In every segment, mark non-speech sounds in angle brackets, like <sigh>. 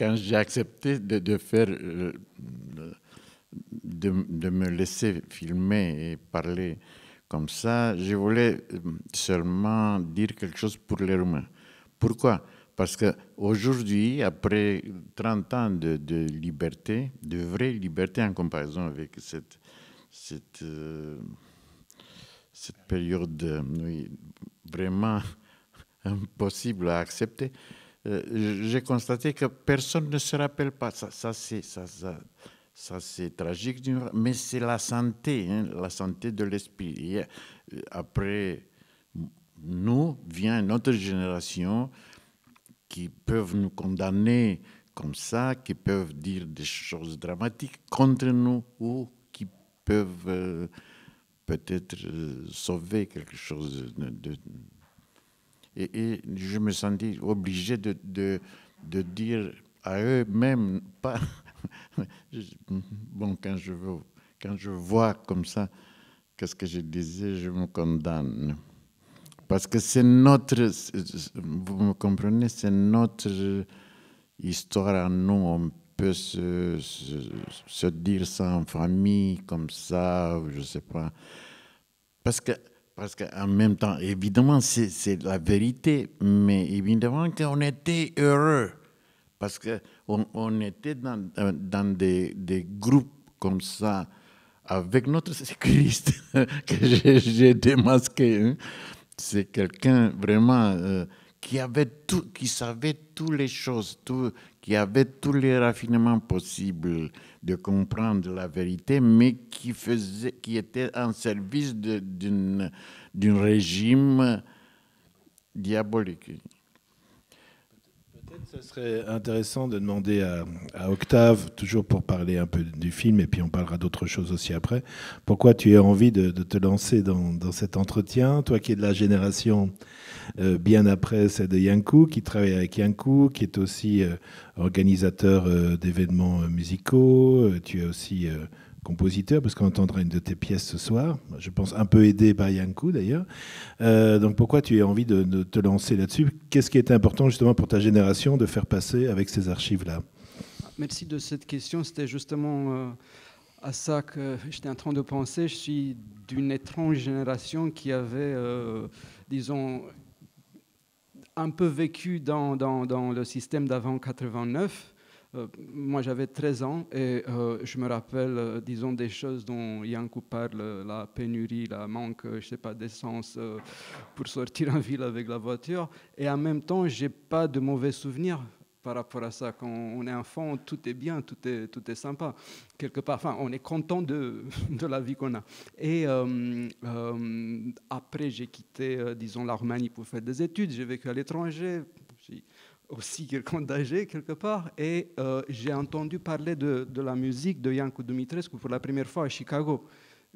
quand j'ai accepté de, faire, euh, de, me laisser filmer et parler comme ça, je voulais euh, seulement dire quelque chose pour les Roumains. Pourquoi Parce qu'aujourd'hui, après 30 ans de, liberté, de vraie liberté en comparaison avec cette, cette, euh, période vraiment <laughs> impossible à accepter, euh, j'ai constaté que personne ne se rappelle pas. Ça, ça c'est ça, c'est tragique, mais c'est la santé, hein, la santé de l'esprit. Euh, après nous vient notre génération qui peuvent nous condamner comme ça, qui peuvent dire des choses dramatiques contre nous ou qui peuvent euh, peut-être sauver quelque chose de et, je me sentis obligé de, de, de dire à eux-mêmes, pas. <laughs> bon, quand je, quand je vois comme ça, qu'est-ce que je disais, je me condamne. Parce que c'est notre, vous me comprenez, c'est notre histoire à nous. On peut se, se, se, dire ça en famille, comme ça, je sais pas. Parce que parce qu'en même temps, évidemment, c'est la vérité, mais évidemment qu'on était heureux. Parce qu'on on était dans, des, groupes comme ça, avec notre <laughs> Christ que j'ai démasqué. Hein. C'est quelqu'un vraiment euh, qui, avait tout, qui savait toutes les choses, tout, qui avait tous les raffinements possibles de comprendre la vérité, mais qui, qui était en service d'un régime diabolique. Ce serait intéressant de demander à, Octave, toujours pour parler un peu du film, et puis on parlera d'autres choses aussi après, pourquoi tu as envie de, te lancer dans, cet entretien, toi qui es de la génération euh, bien après celle de Yankou, qui travaille avec Yankou, qui est aussi euh, organisateur euh, d'événements musicaux, tu es aussi compositeur, parce qu'on entendra une de tes pièces ce soir, je pense un peu aidé par Yankou d'ailleurs. Euh, donc pourquoi tu as envie de, te lancer là-dessus Qu'est-ce qui est important justement pour ta génération de faire passer avec ces archives-là Merci de cette question. C'était justement euh, à ça que j'étais en train de penser. Je suis d'une étrange génération qui avait, euh, disons, un peu vécu dans, dans le système d'avant 89 euh, moi, j'avais 13 ans et euh, je me rappelle, euh, disons, des choses dont Yankou parle, la pénurie, la manque, je sais pas, d'essence pour sortir en ville avec la voiture. Et en même temps, j'ai pas de mauvais souvenirs par rapport à ça. Quand on est enfant, tout est bien, tout est, tout est sympa. Quelque part, enfin, on est content de, <laughs> de la vie qu'on a. Et après, j'ai quitté, disons, la Roumanie pour faire des études. J'ai vécu à l'étranger aussi quelqu'un d'âgé quelque part, et euh, j'ai entendu parler de, de, la musique de Yanko Dumitrescu pour la première fois à Chicago.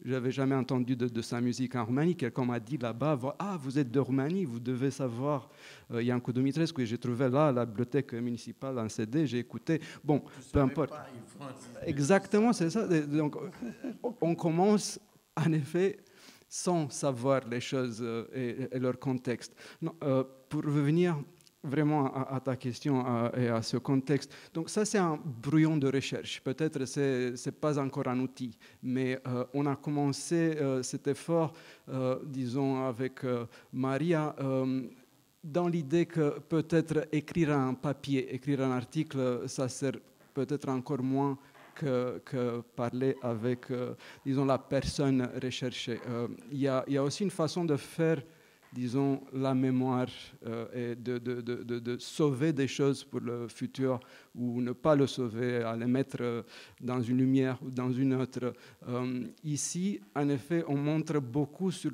J'avais jamais entendu de, sa musique en Roumanie. Quelqu'un m'a dit là-bas, ah, vous êtes de Roumanie, vous devez savoir euh, Yanko Dumitrescu. Et j'ai trouvé là, à la bibliothèque municipale, un CD, j'ai écouté. Bon, peu importe. Exactement, c'est ça. Donc, on commence, en effet, sans savoir les choses euh, et, leur contexte. pour revenir vraiment à, ta question et à ce contexte. Donc ça, c'est un brouillon de recherche. Peut-être ce n'est pas encore un outil, mais euh, on a commencé euh, cet effort, euh, disons, avec Maria. dans l'idée que peut-être écrire un papier, écrire un article, ça sert peut-être encore moins que, parler avec, disons, la personne recherchée. Il y, a aussi une façon de faire disons, la mémoire euh, et de, de, de, de, sauver des choses pour le futur ou ne pas le sauver, à les mettre euh, dans une lumière ou dans une autre. Euh, ici, en effet, on montre beaucoup sur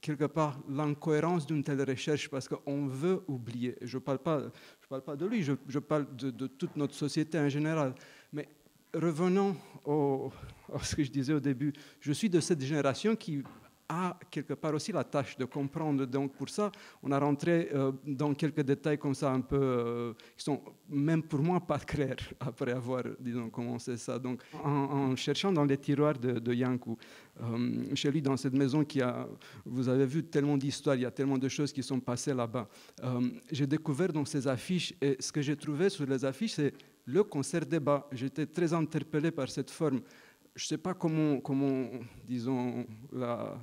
quelque part l'incohérence d'une telle recherche parce qu'on veut oublier. Je ne parle, pas, je parle pas de lui, je, je parle de toute notre société en général. Mais revenons à <laughs> ce que je disais au début. Je suis de cette génération qui a quelque part aussi la tâche de comprendre. Donc pour ça, on a rentré euh, dans quelques détails comme ça un peu, euh, qui sont même pour moi pas <laughs> clairs après avoir, disons, commencé ça. Donc en, cherchant dans les tiroirs de, de Yankou, chez euh, lui, dans cette maison qui a, vous avez vu tellement d'histoires, il y a tellement de choses qui sont passées là-bas, j'ai découvert dans ces affiches, et ce que j'ai trouvé sur les affiches, c'est le concert débat. J'étais très interpellé par cette forme je ne sais pas comment, comment disons, la,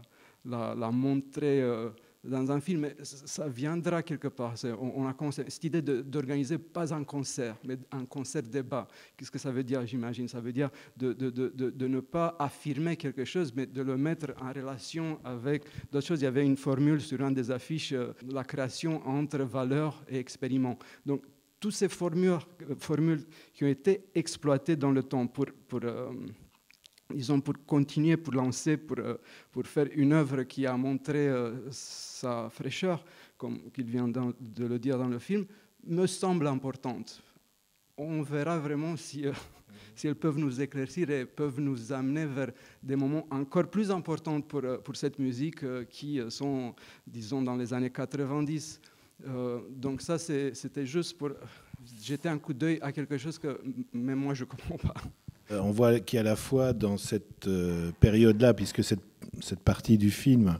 la, montrer euh, dans un film, ça viendra quelque part. On, a cette idée d'organiser pas un concert, mais un concert débat. Qu'est-ce que ça veut dire, j'imagine Ça veut dire de, de, de, de, ne pas affirmer quelque chose, mais de le mettre en relation avec d'autres choses. Il y avait une formule sur un des affiches, euh, la création entre valeur et expériment. Donc, toutes ces euh, formules, qui ont été exploitées dans le temps pour ils ont pour continuer, pour lancer, pour, euh, pour faire une œuvre qui a montré euh, sa fraîcheur, comme il vient de le dire dans le film, me semble importante. On verra vraiment euh, mhm. si, elles peuvent nous éclaircir et peuvent nous amener vers des moments encore plus importants pour, pour cette musique qui sont, disons, dans les années 90. donc ça, c'était juste pour jeter un coup d'œil à quelque chose que même moi, je ne <laughs> comprends pas. Euh, on voit à la fois dans cette euh, période-là, puisque cette, partie du film,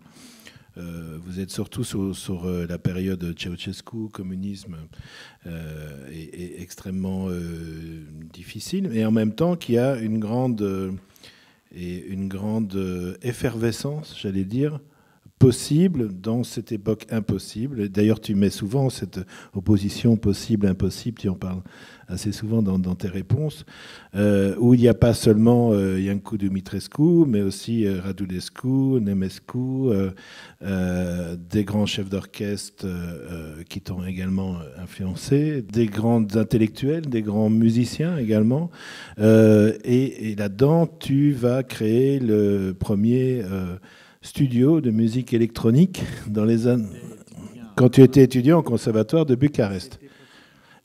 euh, vous êtes surtout sur, la période Ceausescu, communisme, euh, et, extrêmement difficile, et en même temps qu'il y a une grande, et une grande effervescence, j'allais dire, possible dans cette époque impossible. D'ailleurs, tu mets souvent cette opposition possible-impossible, tu en parles assez souvent dans, tes réponses, euh, où il n'y a pas seulement euh, Yankou Dumitrescu, mais aussi euh, Radulescu, Nemescu, euh, des grands chefs d'orchestre qui t'ont également influencé, des grands intellectuels, des grands musiciens également. et là-dedans, tu vas créer le premier studio de musique électronique dans les années... quand tu étais étudiant au conservatoire de Bucarest.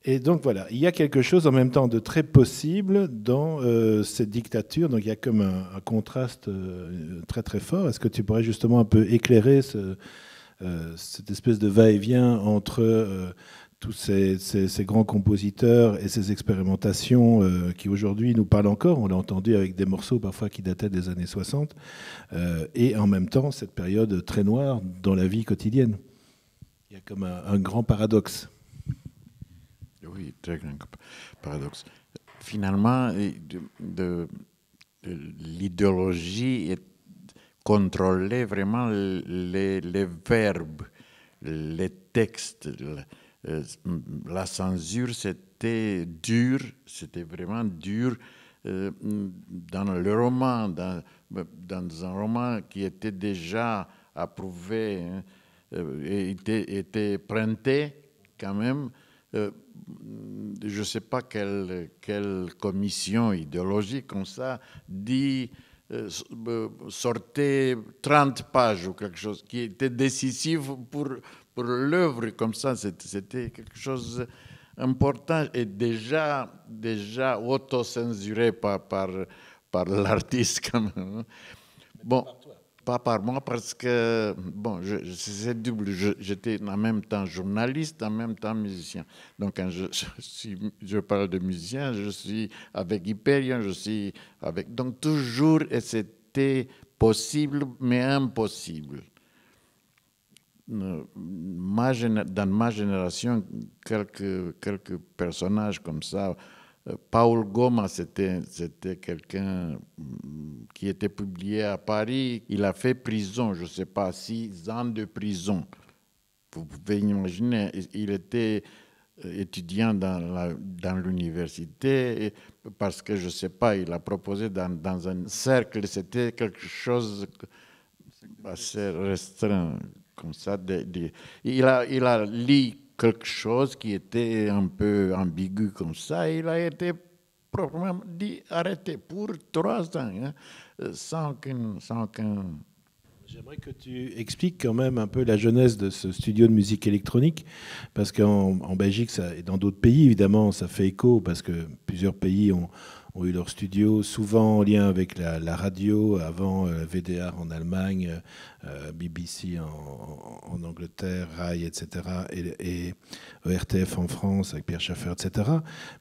Et donc voilà, il y a quelque chose en même temps de très possible dans euh, cette dictature. Donc il y a comme un, contraste euh, très très fort. Est-ce que tu pourrais justement un peu éclairer euh, cette espèce de va-et-vient entre tous ces, grands compositeurs et ces expérimentations euh, qui aujourd'hui nous parlent encore. On l'a entendu avec des morceaux parfois qui dataient des années 60, euh, et en même temps cette période très noire dans la vie quotidienne. Il y a comme un, grand paradoxe. Oui, très grand paradoxe. Finalement, de, l'idéologie est contrôlait vraiment les, verbes, les textes. Euh, la censure, c'était dur, c'était vraiment dur euh, dans le roman, dans, un roman qui était déjà approuvé hein, euh, était, était, printé quand même. je ne sais pas quelle, commission idéologique comme ça dit sortait 30 pages ou quelque chose qui était décisif pour, pour l'œuvre comme ça, c'était quelque chose important et déjà, déjà auto-censuré par, par, par <laughs> l'artiste quand même. Hein. Bon, pas par moi parce que, bon, c'est double. J'étais en même temps journaliste, en même temps musicien. Donc quand je, je parle de musicien, je suis avec Hyperion, je suis avec... Donc toujours, et c'était possible, mais impossible dans ma génération, quelques, personnages comme ça. Paul Goma, c'était quelqu'un qui était publié à Paris. Il a fait prison, je ne sais pas, six ans de prison. Vous pouvez imaginer, il était étudiant dans l'université parce que, je ne sais pas, il a proposé dans, dans un cercle, c'était quelque chose assez restreint comme ça. il, a, il a lu quelque chose qui était un peu ambigu comme ça. Et il a été proprement dit arrêté pour trois ans, hein, sans qu'un J'aimerais que tu expliques quand même un peu la jeunesse de ce studio de musique électronique, parce qu'en Belgique ça, et dans d'autres pays, évidemment, ça fait écho, parce que plusieurs pays ont ont eu leur studio, souvent en lien avec la, radio, avant euh, VDR en Allemagne, euh, BBC en, Angleterre, RAI, etc., et, et, ERTF en France avec Pierre Schaeffer, etc.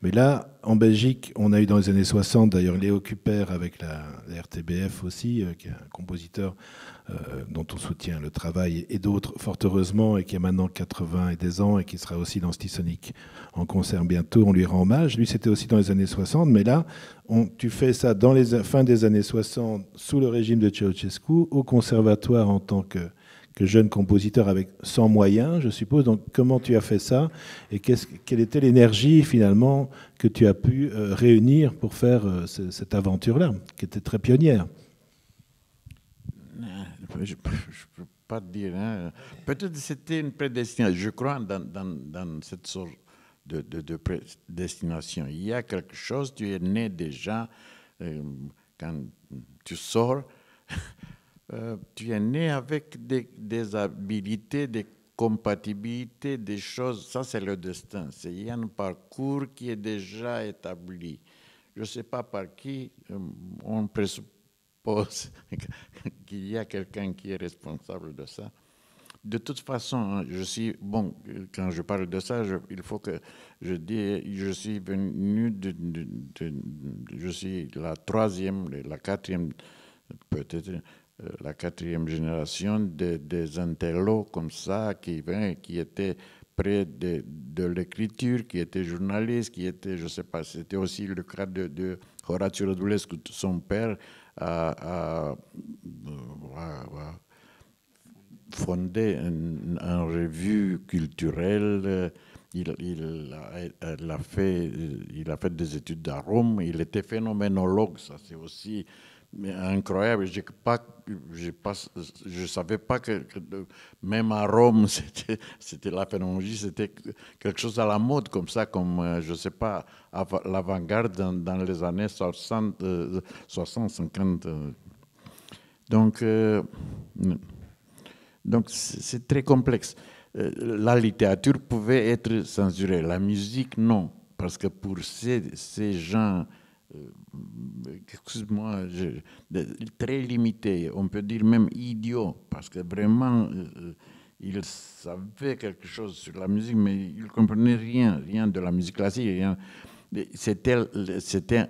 Mais là, en Belgique, on a eu dans les années 60, d'ailleurs, Léo Cuper avec la, la RTBF aussi, euh, qui est un compositeur euh, dont on soutient le travail, et d'autres, fort heureusement, et qui a maintenant 80 et des ans, et qui sera aussi dans Stisonic en concert bientôt. On lui rend hommage. Lui, c'était aussi dans les années 60, mais là, on, tu fais ça dans les fins des années 60, sous le régime de Ceausescu, au conservatoire en tant que, jeune compositeur avec sans moyens, je suppose. Donc, comment tu as fait ça et quelle était l'énergie finalement que tu as pu euh, réunir pour faire euh, cette aventure-là, qui était très pionnière je ne <laughs> peux pas dire. Hein. Peut-être c'était une prédestination. Je crois dans, dans, dans cette sorte de, de, prédestination. Il y a quelque chose, tu es né déjà, euh, quand tu sors, <laughs> euh, tu es né avec des, des, habilités, des compatibilités, des choses. Ça, c'est le destin. Il y a un parcours qui est déjà établi. Je ne sais pas par qui, euh, on présuppose <laughs> qu'il y a quelqu'un qui est responsable de ça. De toute façon, je suis bon quand je parle de ça. il faut que je dis, je suis venu de, je suis la troisième, la quatrième, peut-être euh, la quatrième génération des, des comme ça qui vient, qui étaient près de, l'écriture, qui était journaliste, qui était, je sais pas, c'était aussi le cas de, de Horacio son père, euh, a, fondé une un revue culturelle. Il, a, a fait, il a fait des études à Rome. Il était phénoménologue. Ça, c'est aussi incroyable. Je ne savais pas que, même à Rome, <laughs> c'était la phénoménologie, c'était quelque chose à la mode comme ça, comme, euh, je ne sais pas, l'avant-garde dans, les années 60, 50. Euh, euh. Donc, mm. donc c'est très complexe. La littérature pouvait être censurée, la musique non, parce que pour ces gens euh, excuse-moi, très limité, on peut dire même idiot, parce que vraiment, euh, euh, il savait quelque chose sur la musique, mais il comprenait rien, rien de la musique classique. C'était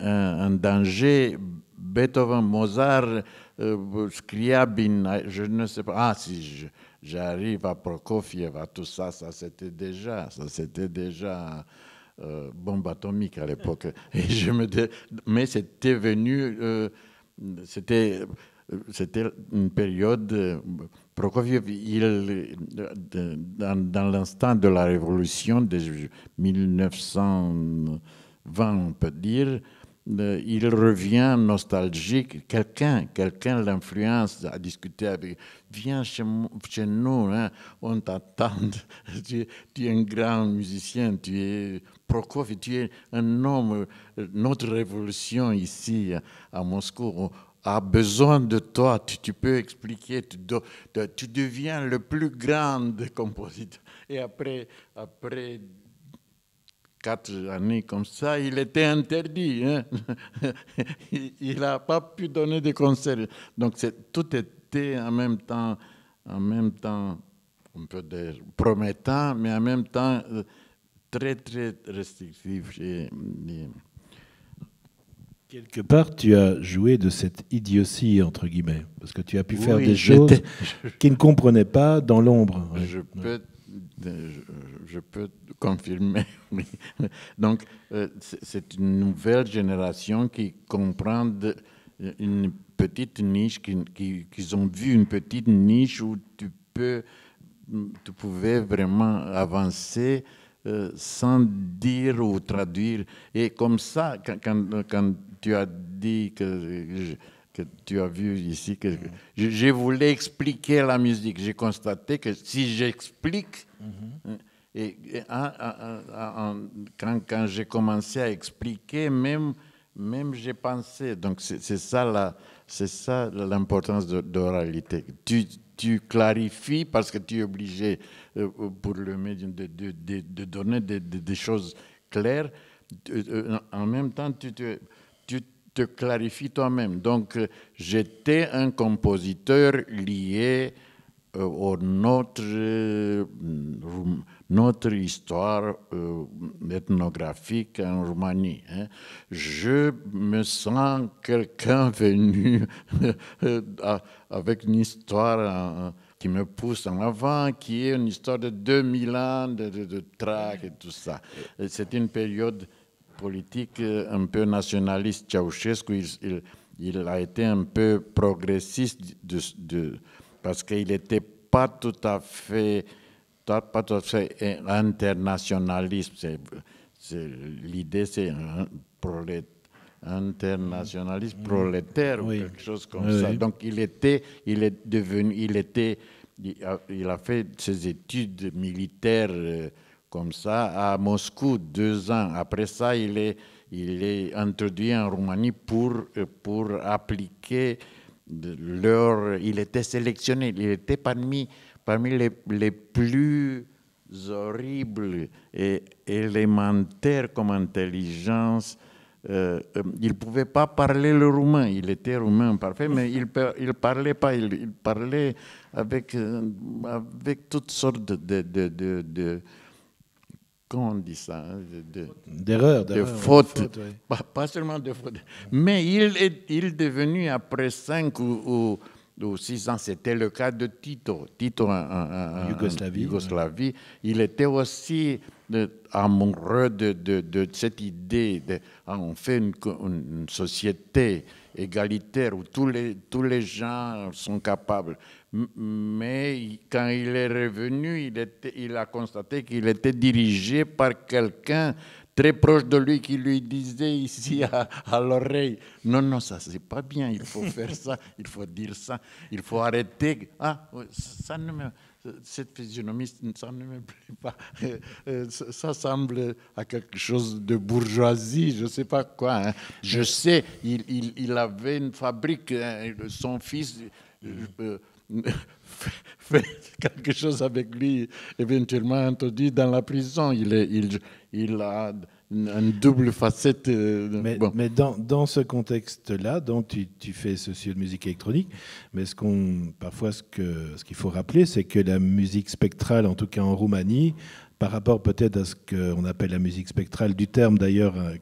un, danger. Beethoven, Mozart, euh, je ne sais pas. Ah, si j'arrive à Prokofiev, à tout ça, ça c'était déjà, ça c'était déjà euh, bombe atomique à l'époque. mais c'était venu, euh, c'était, euh, c'était une période. Prokofiev, il, dans, dans l'instant de la révolution de 1920, on peut dire, il revient nostalgique. Quelqu'un, quelqu'un l'influence à discuter avec. Viens chez, nous, hein. on t'attend. <laughs> Tu, es un grand musicien, tu es Prokofiev, tu es un homme. Notre révolution ici à Moscou a besoin de toi. Tu, peux expliquer. Tu, deviens le plus grand compositeur. Et après, après quatre années comme ça, il était interdit. Hein. <laughs> il n'a pas pu donner des conseils Donc tout était en même temps, en même temps, on peut dire promettant, mais en même temps euh, très très restrictif. Quelque part, tu as joué de cette idiotie, entre guillemets, parce que tu as pu faire des choses qui ne comprenaient pas dans l'ombre. Je peux je, peux confirmer. <laughs> Donc, euh, c'est une nouvelle génération qui comprend une petite niche, qu'ils qui, ont vu une petite niche où tu peux, tu pouvais vraiment avancer euh, sans dire ou traduire. Et comme ça, quand, quand, quand tu as dit que que tu as vu ici. Que je, voulais expliquer la musique. J'ai constaté que si j'explique, mm-hmm. et, hein, quand, j'ai commencé à expliquer, même, même j'ai pensé. Donc c'est, ça la, c'est ça l'importance de, d'oralité. Tu, tu clarifies parce que tu es obligé euh, pour le médium de, de, donner des, choses claires. Euh, euh, en même temps, tu, tu, tu te clarifies toi-même. Donc, euh, j'étais un compositeur lié à euh, notre, euh, notre histoire ethnographique en Roumanie. Hein. Je me sens quelqu'un <laughs> venu avec une histoire qui me pousse en avant, qui est une histoire de 2000 ans de, de, traque et tout ça. C'est une période politique euh, un peu nationaliste, Ceausescu, il, a été un peu progressiste de, parce qu'il n'était pas tout à fait pas tout fait internationaliste. L'idée, c'est un internationaliste mmh. prolétaire ou quelque chose comme ça. Donc, il était, il est devenu, il était, il a fait ses études militaires euh, comme ça à Moscou deux ans. Après ça, il est, il est introduit en Roumanie pour, euh, pour appliquer leur... Il était sélectionné, il était parmi, parmi les, les plus horribles et élémentaires comme intelligence euh, euh, il ne pouvait pas parler le roumain. Il était roumain parfait, mais il ne parlait pas. Il, parlait avec, avec toutes sortes de, de Hein, d'erreur, de, faute. pas, seulement de faute. Mais il est, il devenu, après 5 ou, ou, six ans, c'était le cas de Tito. Tito, en, Yougoslavie. Il était aussi euh, amoureux de, cette idée. Ah, on fait une, une, société égalitaire où tous les, tous les gens sont capables mais quand il est revenu, il, était, il a constaté qu'il était dirigé par quelqu'un très proche de lui qui lui disait ici à, l'oreille, non, non, ça c'est pas bien, il faut <laughs> faire ça, il faut dire ça, il faut arrêter. Ah, ça ne me, cette physionomie, ça ne me plaît pas. Euh, euh, ça semble à quelque chose de bourgeoisie, je ne sais pas quoi. Hein. Je sais, il, avait une fabrique, hein, son fils... Euh, <laughs> fait quelque chose avec lui, éventuellement introduit dans la prison. Il, est, il, a une double facette. Euh, mais, dans, ce contexte-là, dont tu, tu, fais ceci de musique électronique, mais ce qu'on, parfois ce, ce qu'il faut rappeler, c'est que la musique spectrale, en tout cas en Roumanie, par rapport peut-être à ce qu'on appelle la musique spectrale, du terme d'ailleurs euh,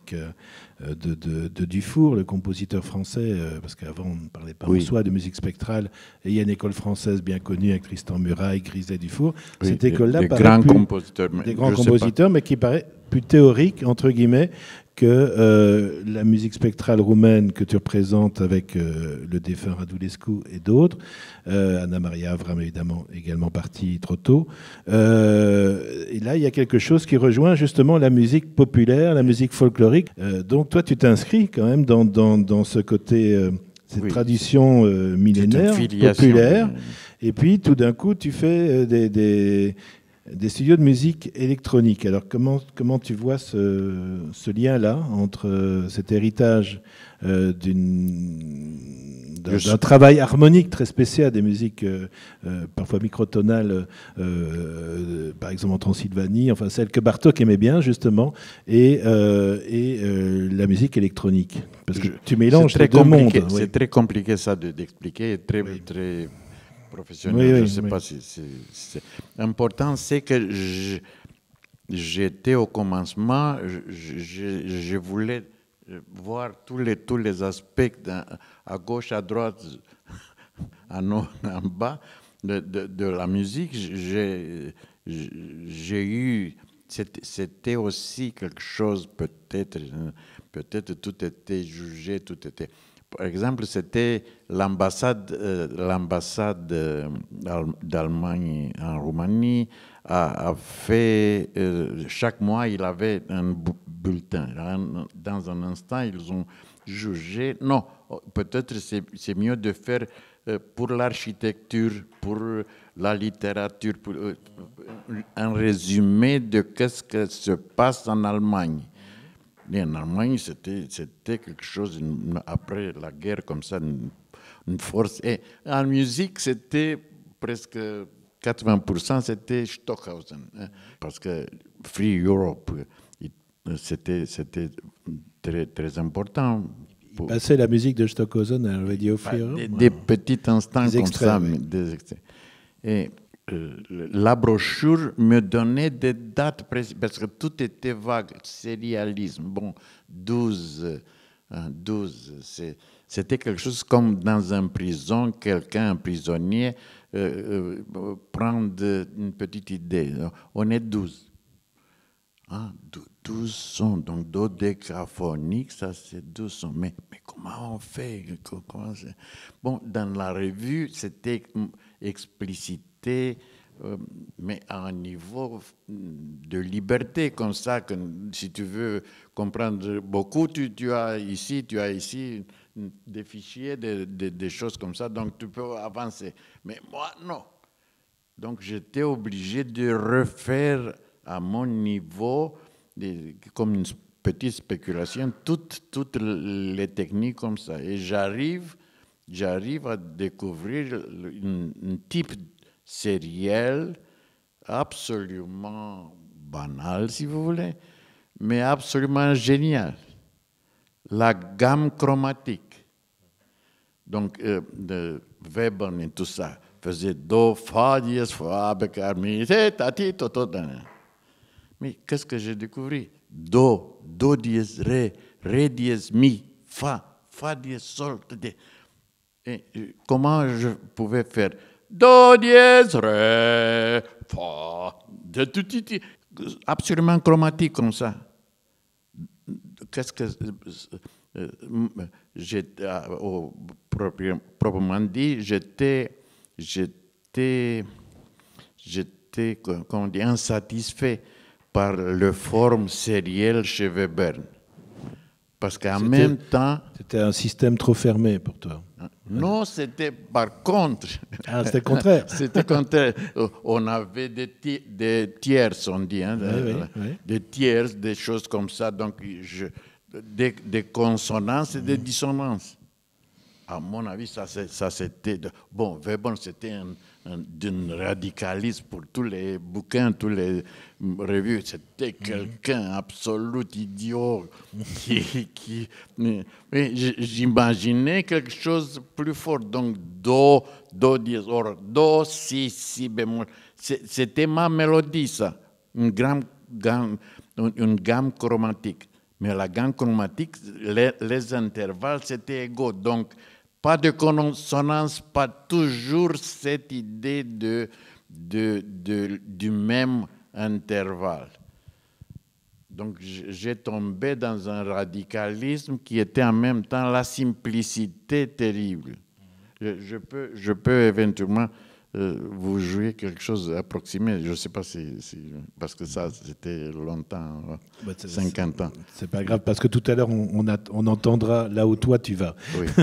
euh, de, de, Dufour, le compositeur français, euh, parce qu'avant on ne parlait pas en soi de musique spectrale, et il y a une école française bien connue avec Tristan Muraille, Griset, Dufour. Cette école-là des, des grands compositeurs, mais qui paraît plus théorique, entre guillemets, que euh, la musique spectrale roumaine que tu représentes avec euh, le défunt Radulescu et d'autres, euh, Anna Maria Avram évidemment également partie trop tôt, euh, et là il y a quelque chose qui rejoint justement la musique populaire, la musique folklorique. donc toi tu t'inscris quand même dans, ce côté cette tradition millénaire, populaire. Et puis tout d'un coup, tu fais des, des studios de musique électronique. Alors comment, comment tu vois ce, lien-là entre euh, cet héritage euh, d'un travail harmonique très spécial des musiques euh, parfois microtonales, par exemple en Transylvanie, enfin celle que Bartok aimait bien justement, et, la musique électronique Parce que tu mélanges les deux mondes. C'est très compliqué ça d'expliquer, très, très professionnel. je ne sais pas si, c'est important, c'est que j'étais au commencement, je, voulais voir tous les, tous les aspects à gauche, à droite, en haut, <laughs> <laughs> en bas de, de, de la musique. J'ai eu. C'était aussi quelque chose, peut-être, peut-être tout était jugé, tout était par exemple, c'était l'ambassade euh, euh, d'Allemagne en Roumanie a, fait, euh, chaque mois, il avait un bulletin. Dans un instant, ils ont jugé, non, peut-être c'est mieux de faire pour l'architecture, pour la littérature, pour, un résumé de quest ce qui se passe en Allemagne en Allemagne, c'était quelque chose, après la guerre, comme ça, une, force. Et en musique, c'était presque 80%, c'était Stockhausen. Hein, parce que Free Europe, c'était très, très important. Pour... Il passait la musique de Stockhausen à Radio Free Europe. Des, petits instants comme ça. Des extraits. Et la brochure me donnait des dates précises, parce que tout était vague, sérialisme. Bon, 12, 12 euh, c'était quelque chose comme dans une prison, quelqu'un, un prisonnier, euh, euh, prendre une petite idée. On est 12. 12 sons, donc dodecaphonique, ça c'est 12 sons. Mais, comment on fait Bon, dans la revue, c'était explicité, euh, mais à un niveau de liberté comme ça, que si tu veux comprendre beaucoup, tu, tu as ici, tu as ici des fichiers, des, choses comme ça, donc tu peux avancer. Mais moi, non. Donc j'étais obligé de refaire à mon niveau, comme une petite spéculation, toutes, toutes les techniques comme ça. Et j'arrive j'arrive à découvrir un type sériel absolument banal, si vous voulez, mais absolument génial. La gamme chromatique. Donc, euh, de Webern et tout ça faisait Do, Fa, Dies, Fa, Bekar, Mi, Tati, Toto, Mais qu'est-ce que j'ai découvert Do, Do, Dies, Ré, Ré, Dies, Mi, Fa, Fa, Dies, Sol, comment je pouvais faire Do dièse, ré, fa, de tout, absolument chromatique comme ça. Qu'est-ce que euh, j'ai euh, au proprement dit, j'étais, j'étais, j'étais, comment on insatisfait par le forme sérielle chez Webern. Parce qu'en même temps. C'était un système trop fermé pour toi. Non, c'était par contre. Ah, c'était contraire. <laughs> c'était contraire. On avait des, des tierces, on dit. Hein, euh, des tierces, des choses comme ça. Donc, je, des consonances et des dissonances. À mon avis, ça, c'était. Bon, bon c'était un, radicalisme pour tous les bouquins, tous les revues. C'était mhm. quelqu'un mm absolu, idiot. Qui, <laughs> j'imaginais quelque chose de plus fort. Donc, Do, Do, dièse, or, Do, Si, Si bémol. C'était ma mélodie, ça. Une gamme, une gamme chromatique. Mais la gamme chromatique, les, les intervalles, c'était égaux. Donc, pas de consonance, pas toujours cette idée de, du même intervalle. Donc j'ai tombé dans un radicalisme qui était en même temps la simplicité terrible. Je, peux, je peux éventuellement euh, vous jouer quelque chose d'approximé. Je ne sais pas si, Parce que ça, c'était longtemps, 50 hein, bah, ans. C'est pas grave, parce que tout à l'heure, on, on, on, entendra là où toi tu vas. Oui. <laughs>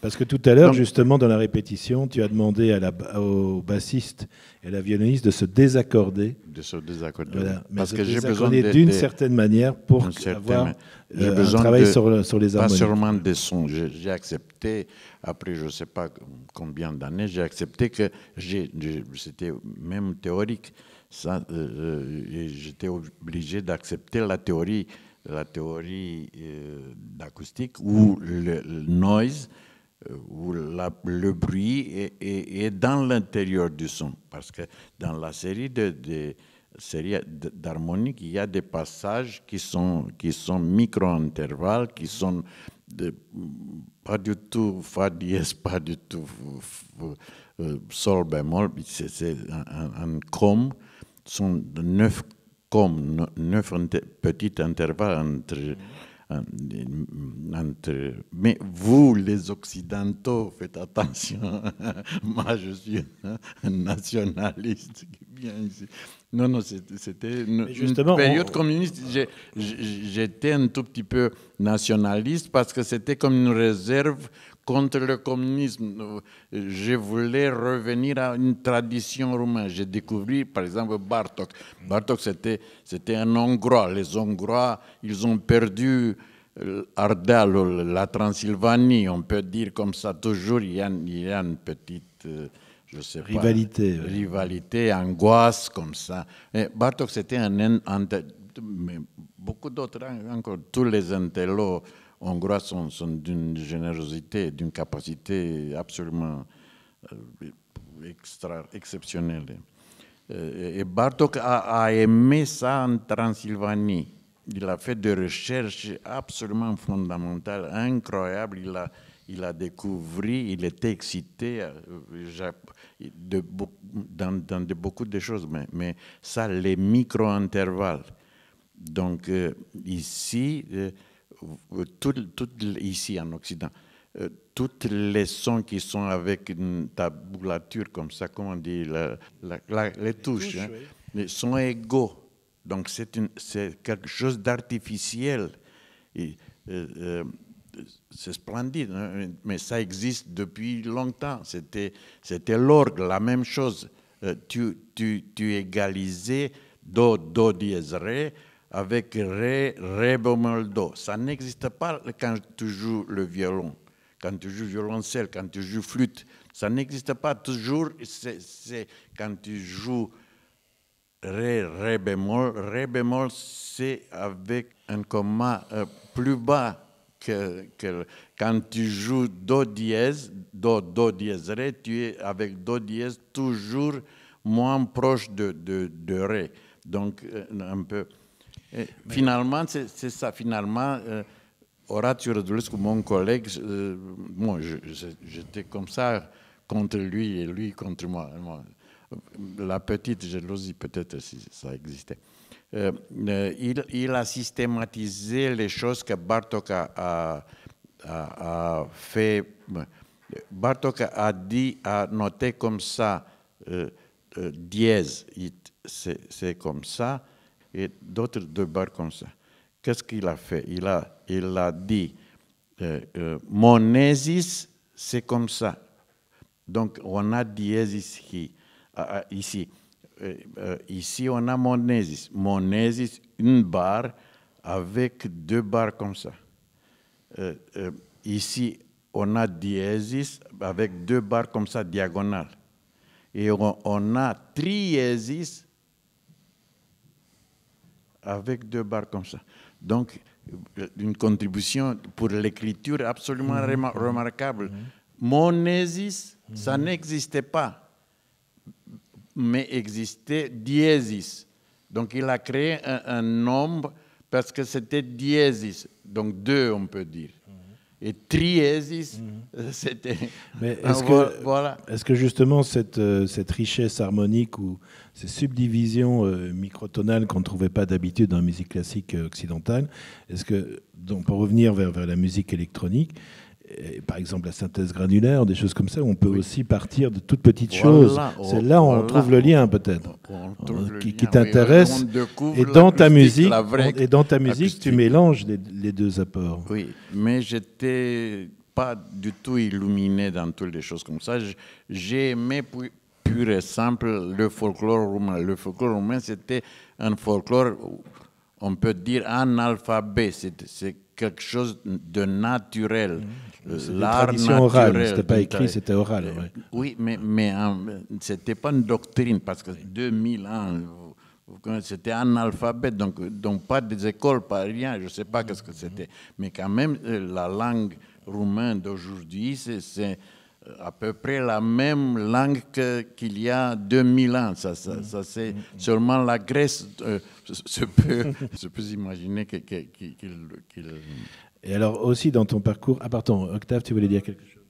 Parce que tout à l'heure, justement, dans la répétition, tu as demandé à la, au bassiste et à la violoniste de se désaccorder. De se désaccorder. Parce que j'ai besoin d'une certaine manière pour avoir euh, un travail sur, les harmonies. Pas seulement des sons. J'ai accepté, après je ne sais pas combien d'années, j'ai accepté que c'était même théorique. Euh, euh, j'étais obligé d'accepter la théorie la théorie d'acoustique ou le noise euh, où le bruit est, dans l'intérieur du son. Parce que dans la série de, il y a des passages qui sont, qui sont micro-intervalles, qui sont pas du tout fa dièse, pas du tout euh, sol bémol, c'est un, un com, sont neuf com, neuf petits intervalles entre euh, mm, entre... Mais vous, les Occidentaux, faites attention. <laughs> Moi, je suis un nationaliste Non, non, c'était une, période communiste. J'étais un tout petit peu nationaliste parce que c'était comme une réserve contre le communisme. Je voulais revenir à une tradition roumaine. J'ai découvert, par exemple, Bartok. Bartok, c'était un Hongrois. Les Hongrois, ils ont perdu euh, Ardal, la Transylvanie, on peut dire comme ça toujours. Il y a, une petite... Euh, je sais rivalité, pas, rivalité, angoisse comme ça. Bartok, c'était un, mais beaucoup d'autres hein, encore, tous les intellos hongrois sont, sont d'une générosité, d'une capacité absolument euh, extra, exceptionnelle. Euh, et Bartok a, aimé ça en Transylvanie. Il a fait des recherches absolument fondamentales, incroyables. Il a, il a découvert, il était excité euh, de, dans, de beaucoup de choses, mais, mais ça, les micro-intervalles. Donc ici, euh, tout, ici en Occident, euh, toutes les sons qui sont avec une tabulature comme ça, comment on dit, les, touches, hein, sont égaux. Donc c'est quelque chose d'artificiel. Euh, c'est splendide, hein, mais ça existe depuis longtemps. C'était l'orgue, la même chose. tu, égalisais Do, Do dièse Ré avec Ré, Ré bémol, Do. Ça n'existe pas quand tu joues le violon, quand tu joues violoncelle, quand tu joues flûte. Ça n'existe pas toujours. C'est quand tu joues Ré, Ré bémol. Ré bémol, c'est avec un comma euh, plus bas que, quand tu joues Do dièse, Do, Do dièse Ré, tu es avec Do dièse toujours moins proche de, de, de Ré. Donc, euh, un peu. Eh, finalement, c'est ça. Finalement, euh, Horatio Radulescu, mon collègue, euh, moi, j'étais comme ça contre lui et lui contre moi. La petite jalousie, peut-être, si ça existait. Euh, euh, il, a systématisé les choses que Bartok a, a fait. Bartok a dit, a noté comme ça, dièse, c'est comme ça, et d'autres deux barres comme ça. Qu'est-ce qu'il a fait il a, il a dit, euh, euh, monésis, c'est comme ça. Donc on a diésis ici. Ah, ah, ici. Euh, ici, on a monésis. Monésis, une barre avec deux barres comme ça. ici, on a diésis avec deux barres comme ça diagonales. Et on, on a triésis avec deux barres comme ça. Donc, une contribution pour l'écriture absolument mm-hmm. remarquable. Mm-hmm. Monésis, ça mm-hmm. n'existait pas, mais existait diésis. Donc, il a créé un, nombre parce que c'était diésis. donc deux, on peut dire et triésis mhm. <laughs> c'était. Mais est-ce que, justement euh, cette, richesse harmonique ou ces subdivisions euh, microtonales qu'on ne trouvait pas d'habitude dans la musique classique euh, occidentale, est-ce que, donc pour revenir vers la musique électronique, par exemple la synthèse granulaire, des choses comme ça, on peut aussi partir de toutes petites choses. Oh, c'est là on trouve le lien peut-être, euh, qui, t'intéresse. Et, dans ta musique, et dans ta musique, tu mélanges les, deux apports. Oui, mais j'étais pas du tout illuminé dans toutes les choses comme ça. J'ai aimé pur et simple le folklore roumain. Le folklore roumain, c'était un folklore, on peut dire, alphabet, C'est quelque chose de naturel. Mmh. Euh, l'art ce C'était pas écrit, c'était oral. Euh, oui, mais, mais hein, c'était pas une doctrine, parce que 2000 ans, euh, c'était analphabète, donc, donc pas des écoles, pas rien, je ne sais pas qu'est-ce que mhm. c'était. Mais quand même, la langue roumaine d'aujourd'hui, c'est à peu près la même langue qu'il y a 2000 ans. Ça, mhm. c'est mhm. seulement la Grèce se, peut, <laughs> se peut imaginer qu'il et alors aussi dans ton parcours... Ah pardon, Octave, tu voulais dire quelque chose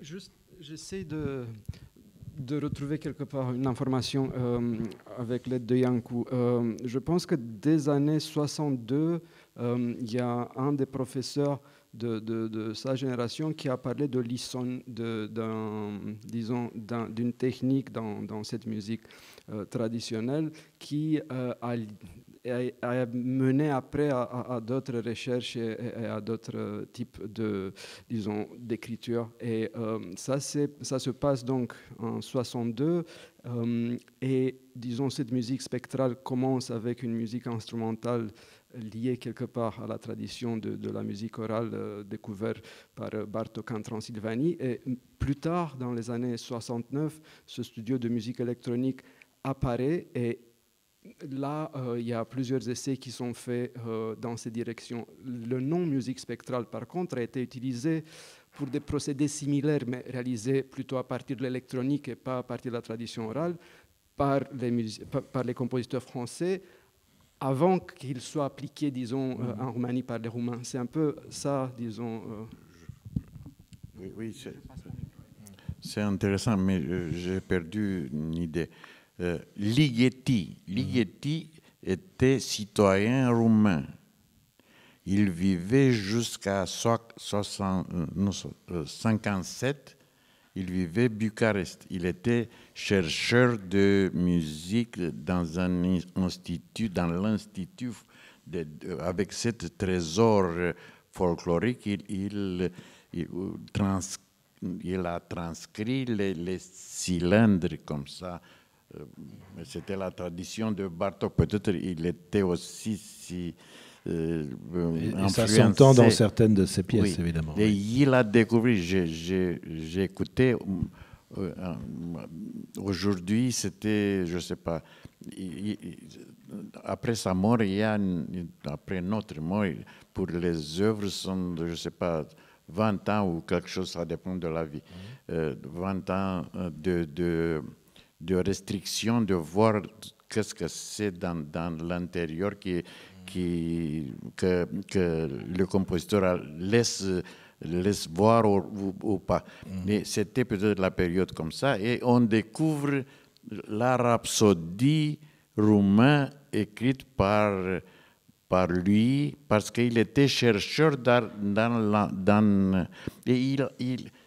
Juste, j'essaie de, retrouver quelque part une information euh, avec l'aide de Yankou. Euh, je pense que des années 62, euh, il y a un des professeurs de, sa génération qui a parlé de l'isson, disons, d'une technique dans, dans, cette musique traditionnelle qui a et a mené après à, d'autres recherches et, à d'autres types de, disons, d'écriture. Et euh, ça ça, ça se passe donc en 62. Euh, et disons, cette musique spectrale commence avec une musique instrumentale liée quelque part à la tradition de, la musique orale euh, découverte par Bartok en Transylvanie. Et plus tard, dans les années 69, ce studio de musique électronique apparaît et là, euh, il y a plusieurs essais qui sont faits euh, dans ces directions. Le nom musique spectrale, par contre, a été utilisé pour des procédés similaires, mais réalisés plutôt à partir de l'électronique et pas à partir de la tradition orale, par les, par les compositeurs français, avant qu'il soit appliqué, disons, euh, mmh. en Roumanie par les Roumains. C'est un peu ça, disons. Oui, oui c'est intéressant, mais j'ai perdu une idée. Euh, Ligeti. Ligeti était citoyen roumain. Il vivait jusqu'à 57, euh, euh, Il vivait à Bucarest. Il était chercheur de musique dans un institut, dans l'institut avec ce trésor folklorique. Il, a transcrit les, cylindres comme ça euh, c'était la tradition de Bartok. Peut-être il était aussi si. Euh, euh ça s'entend dans certaines de ses pièces, évidemment. Et il a découvert, j'ai écouté, euh, aujourd'hui, c'était, je ne sais pas, après sa mort, il y a, après notre mort, pour les œuvres, sont, je ne sais pas, 20 ans ou quelque chose, ça dépend de la vie. 20 mmh. ans de, de de restriction, de voir qu'est-ce que c'est dans, l'intérieur qui, que, le compositeur laisse, laisse voir ou, pas. Mm. Mais c'était peut-être la période comme ça. Et on découvre la rhapsodie roumaine écrite par, par lui parce qu'il était chercheur dans, dans, il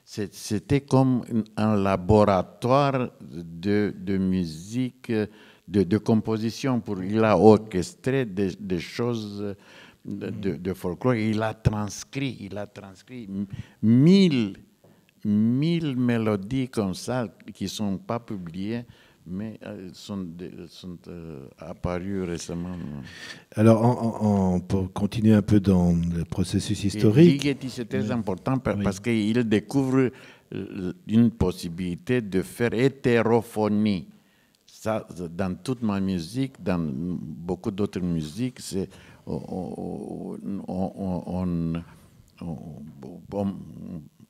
c'était comme un laboratoire de, musique, de, composition. Pour, il a orchestré des, choses de, folklore. Il a transcrit, il a transcrit mille, mille mélodies comme ça qui ne sont pas publiées mais euh, sont, sont euh, récemment. Alors, en, en, pour continuer un peu dans le processus historique. Ligeti, c'est très important parce qu'il découvre euh, une possibilité de faire hétérophonie. Ça, dans toute ma musique, dans beaucoup d'autres musiques, c'est, on,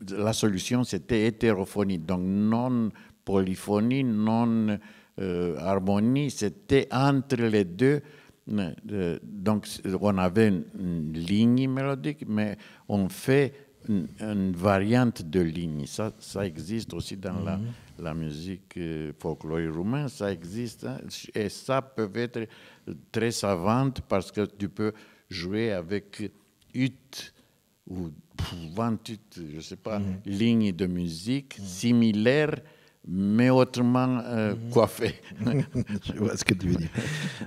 la solution, c'était hétérophonie, donc non polyphonie, non euh, harmonie, c'était entre les deux. Euh, donc on avait une, ligne mélodique, mais on fait une, variante de ligne. Ça, ça existe aussi dans la, mhm. musique euh, folklorique roumaine, ça existe. Hein. et ça peut être très savante parce que tu peux jouer avec huit ou 28, je sais pas, mhm. lignes de musique mhm. similaires mais autrement euh, mhm. coiffé. <laughs> je vois ce que tu veux dire.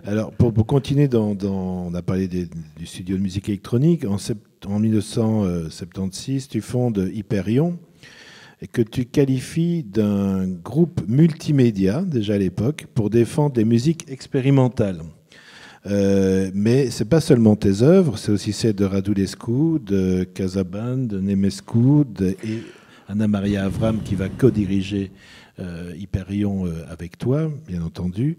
Alors, pour, continuer, dans, on a parlé du studio de musique électronique. En, 1976, euh, tu fondes Hyperion, et que tu qualifies d'un groupe multimédia, déjà à l'époque, pour défendre des musiques expérimentales. Euh, mais c'est pas seulement tes œuvres, c'est aussi celles de Radulescu, de Casaban, de Nemescu et Anna Maria Avram qui va co-diriger euh, hyperion euh, avec toi, bien entendu.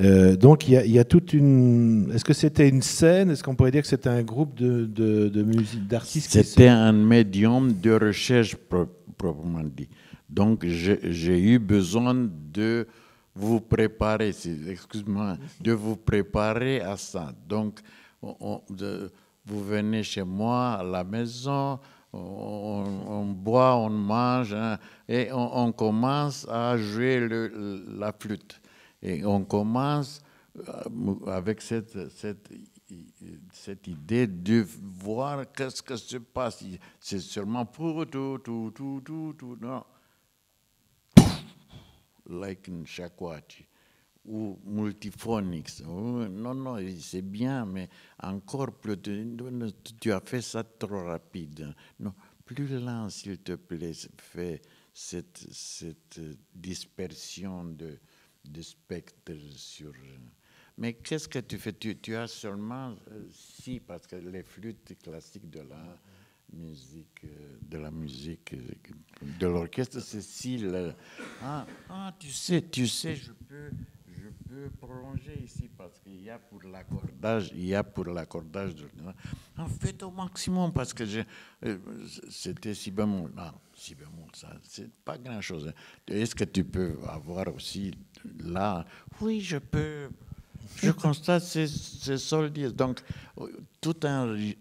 Euh, donc il y, a, toute une. Est-ce que c'était une scène Est-ce qu'on pourrait dire que c'était un groupe de, de, musique d'artistes C'était un médium de recherche proprement dit. Donc j'ai eu besoin de vous préparer, excuse-moi, de vous préparer à ça. Donc vous venez chez moi à la maison, on, boit, on mange, hein, et on, commence à jouer la flûte. Et on commence euh, avec cette, cette, idée de voir qu'est-ce qui se passe. C'est seulement pour tout, tout, tout, tout, tout, non. Like in Shakwati ou multiphonics. Oh, non, non, c'est bien, mais encore plus. Tu as fait ça trop rapide. Non, plus lent, s'il te plaît. Fais cette, cette dispersion de, de spectre sur. Mais qu'est-ce que tu fais tu, as seulement euh, si, parce que les flûtes classiques de la musique, euh, de la musique, euh, de l'orchestre, c'est si. Ah, ah, tu sais, tu sais, je peux prolonger ici parce qu'il y a pour l'accordage, il y a pour l'accordage de En fait, au maximum parce que j'ai euh, c'était si bémol, non, ah, si ça, c'est pas grand chose. Hein. Est-ce que tu peux avoir aussi là, oui, je peux je constate ces, ces Donc, toute une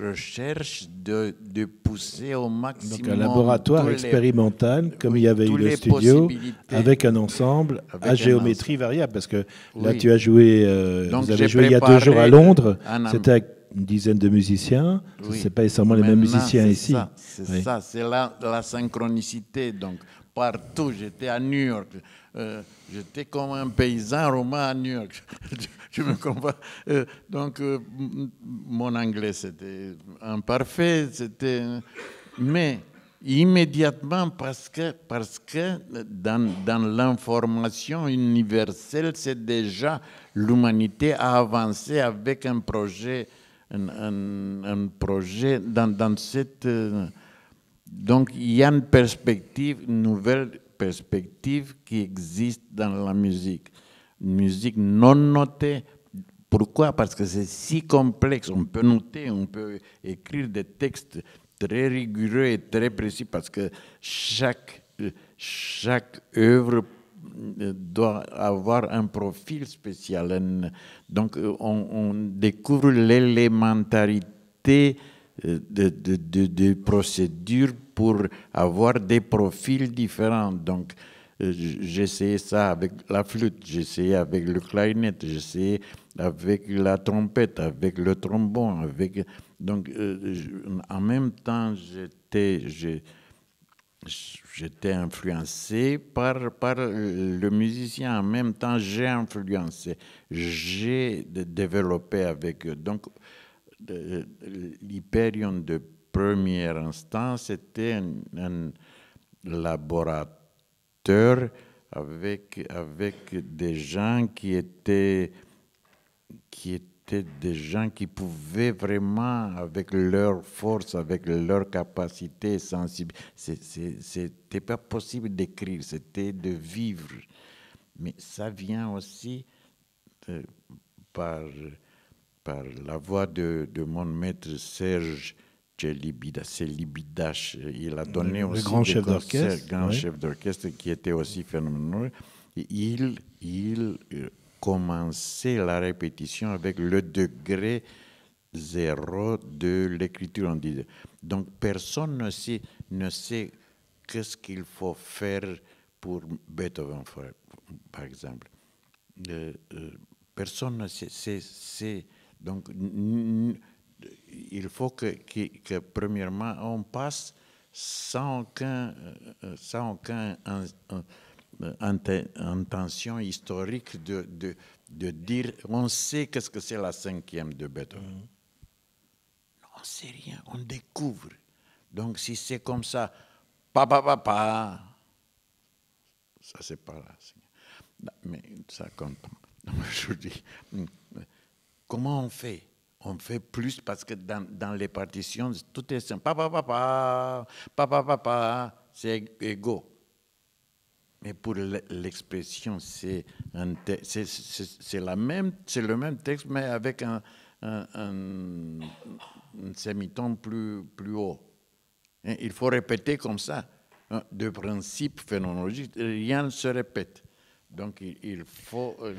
recherche de, pousser au maximum. Donc, un laboratoire expérimental, comme il y avait eu le studio, avec un ensemble à géométrie variable. Parce que là, tu as joué, euh, vous avez joué il y a deux jours à Londres. C'était avec une dizaine de musiciens. Oui. Ce n'est pas essentiellement les mêmes musiciens ici. C'est ça, c'est la, la synchronicité. Donc, partout. J'étais à New York. Euh, j'étais comme un paysan romain à New York. je <laughs> me comprends. Euh, donc, euh, mon anglais, c'était imparfait. C'était... Mais immédiatement, parce que, parce que dans, dans l'information universelle, c'est déjà l'humanité a avancé avec un projet, un, un projet dans, dans cette donc il y a une perspective, une nouvelle perspective qui existe dans la musique. Une musique non notée. Pourquoi Parce que c'est si complexe. On peut noter, on peut écrire des textes très rigoureux et très précis parce que chaque, chaque œuvre euh, doit avoir un profil spécial. Donc on, on découvre l'élémentarité euh, de, procédures pour avoir des profils différents. Donc, euh, j'essayais ça avec la flûte, j'essayais avec le clarinette, j'essayais avec la trompette, avec le trombone, avec... Donc, euh, en même temps, j'étais... J'étais influencé par, par le musicien. En même temps, j'ai influencé, j'ai développé avec eux. Donc, l'Hyperion de première instance était un, laborateur avec, avec des gens qui étaient, qui étaient des gens qui pouvaient vraiment, avec leur force, avec leur capacité sensible, c'était pas possible d'écrire, c'était de vivre. Mais ça vient aussi euh, par par la voix de, mon maître Serge Célibida, Il a donné le aussi grand chef d'orchestre, grand chef d'orchestre qui était aussi phénoménal. Il, il euh, commençait la répétition avec le degré zéro de l'écriture. en Donc personne ne sait, ne sait qu'est-ce qu'il faut faire pour Beethoven, par exemple. Euh, euh, personne ne sait. Donc, il faut que, que, premièrement, on passe sans aucun, euh, euh, sans aucun euh, intention historique de, de, de, dire on sait qu'est-ce que c'est la cinquième de Beethoven. Mhm. On ne sait rien, on découvre. Donc, si c'est comme ça, pa pa pa pa, ça c'est pas là. Mais ça compte. Aujourd'hui, <laughs> Comment on fait on fait plus parce que dans, les partitions, tout est simple. Papa, papa, papa, papa, c'est égaux. Mais pour l'expression, c'est la même, c'est le même texte, mais avec un, un, un, plus, plus haut. il faut répéter comme ça. De principe phénoménologique, rien ne se répète. Donc il, faut. Euh,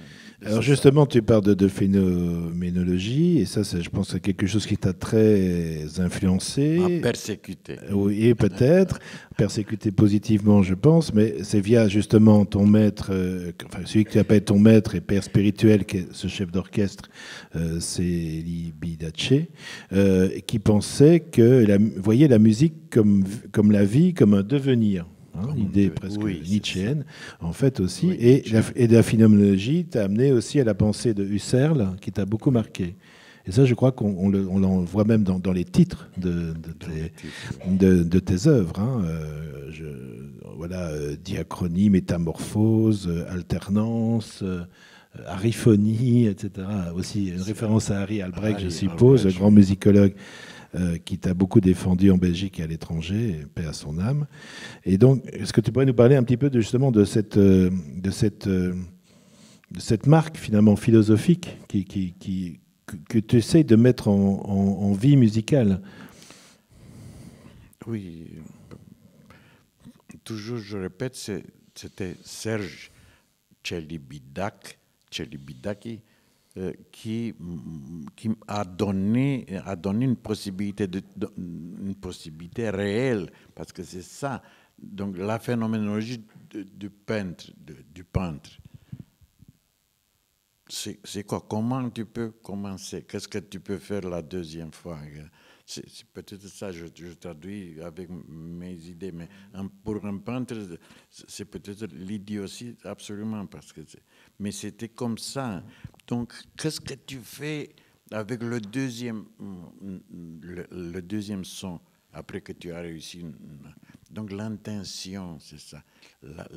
Alors justement, tu parles de, phénoménologie, et ça, je pense, c'est quelque chose qui t'a très influencé. À persécuté. Oui, peut-être. persécuté positivement, je pense, mais c'est via justement ton maître, euh, enfin celui que tu appelles ton maître et père spirituel, qui est ce chef d'orchestre, euh, c'est euh, qui pensait que, la, voyait la musique comme, comme la vie, comme un devenir hein, l'idée presque nietzschéenne, en fait aussi. et, la, et la phénoménologie t'a amené aussi à la pensée de Husserl, qui t'a beaucoup marqué. Et ça, je crois qu'on l'en voit même dans, les titres de, de, tes, de, œuvres. Hein. Euh, voilà, euh, diachronie, métamorphose, euh, alternance. Ariphonie etc. Aussi une référence à Harry Albrecht, je suppose, grand musicologue euh, qui t'a beaucoup défendu en Belgique et à l'étranger, paix à son âme. Et donc, est-ce que tu pourrais nous parler un petit peu de, justement de cette, euh, de cette, euh, de cette marque finalement philosophique qui, qui, que tu essayes de mettre en, vie musicale Oui, toujours je répète, c'était Serge Chelibidaki. Celibidaki euh, qui, mm, qui a, donné, a donné une possibilité, de, une possibilité réelle, parce que c'est ça, donc la phénoménologie du peintre, du peintre. C'est quoi Comment tu peux commencer Qu'est-ce que tu peux faire la deuxième fois C'est peut-être ça, je, traduis avec mes idées, mais pour un peintre, c'est peut-être l'idiotie absolument, parce que mais c'était comme ça. Donc, qu'est-ce que tu fais avec le deuxième, le, deuxième son après que tu as réussi Donc, l'intention, c'est ça. La,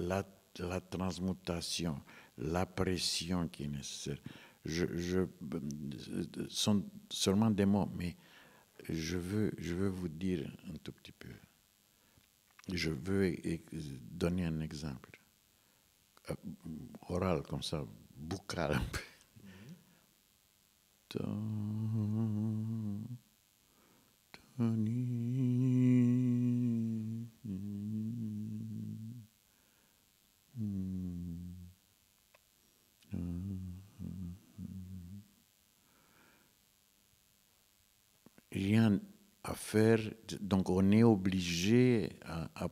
la, transmutation, la pression qui est nécessaire. Je, je, ce sont seulement des mots, mais je veux, je veux vous dire un tout petit peu. Je veux donner un exemple euh, oral comme ça, buccal un peu rien à faire, donc on est obligé à,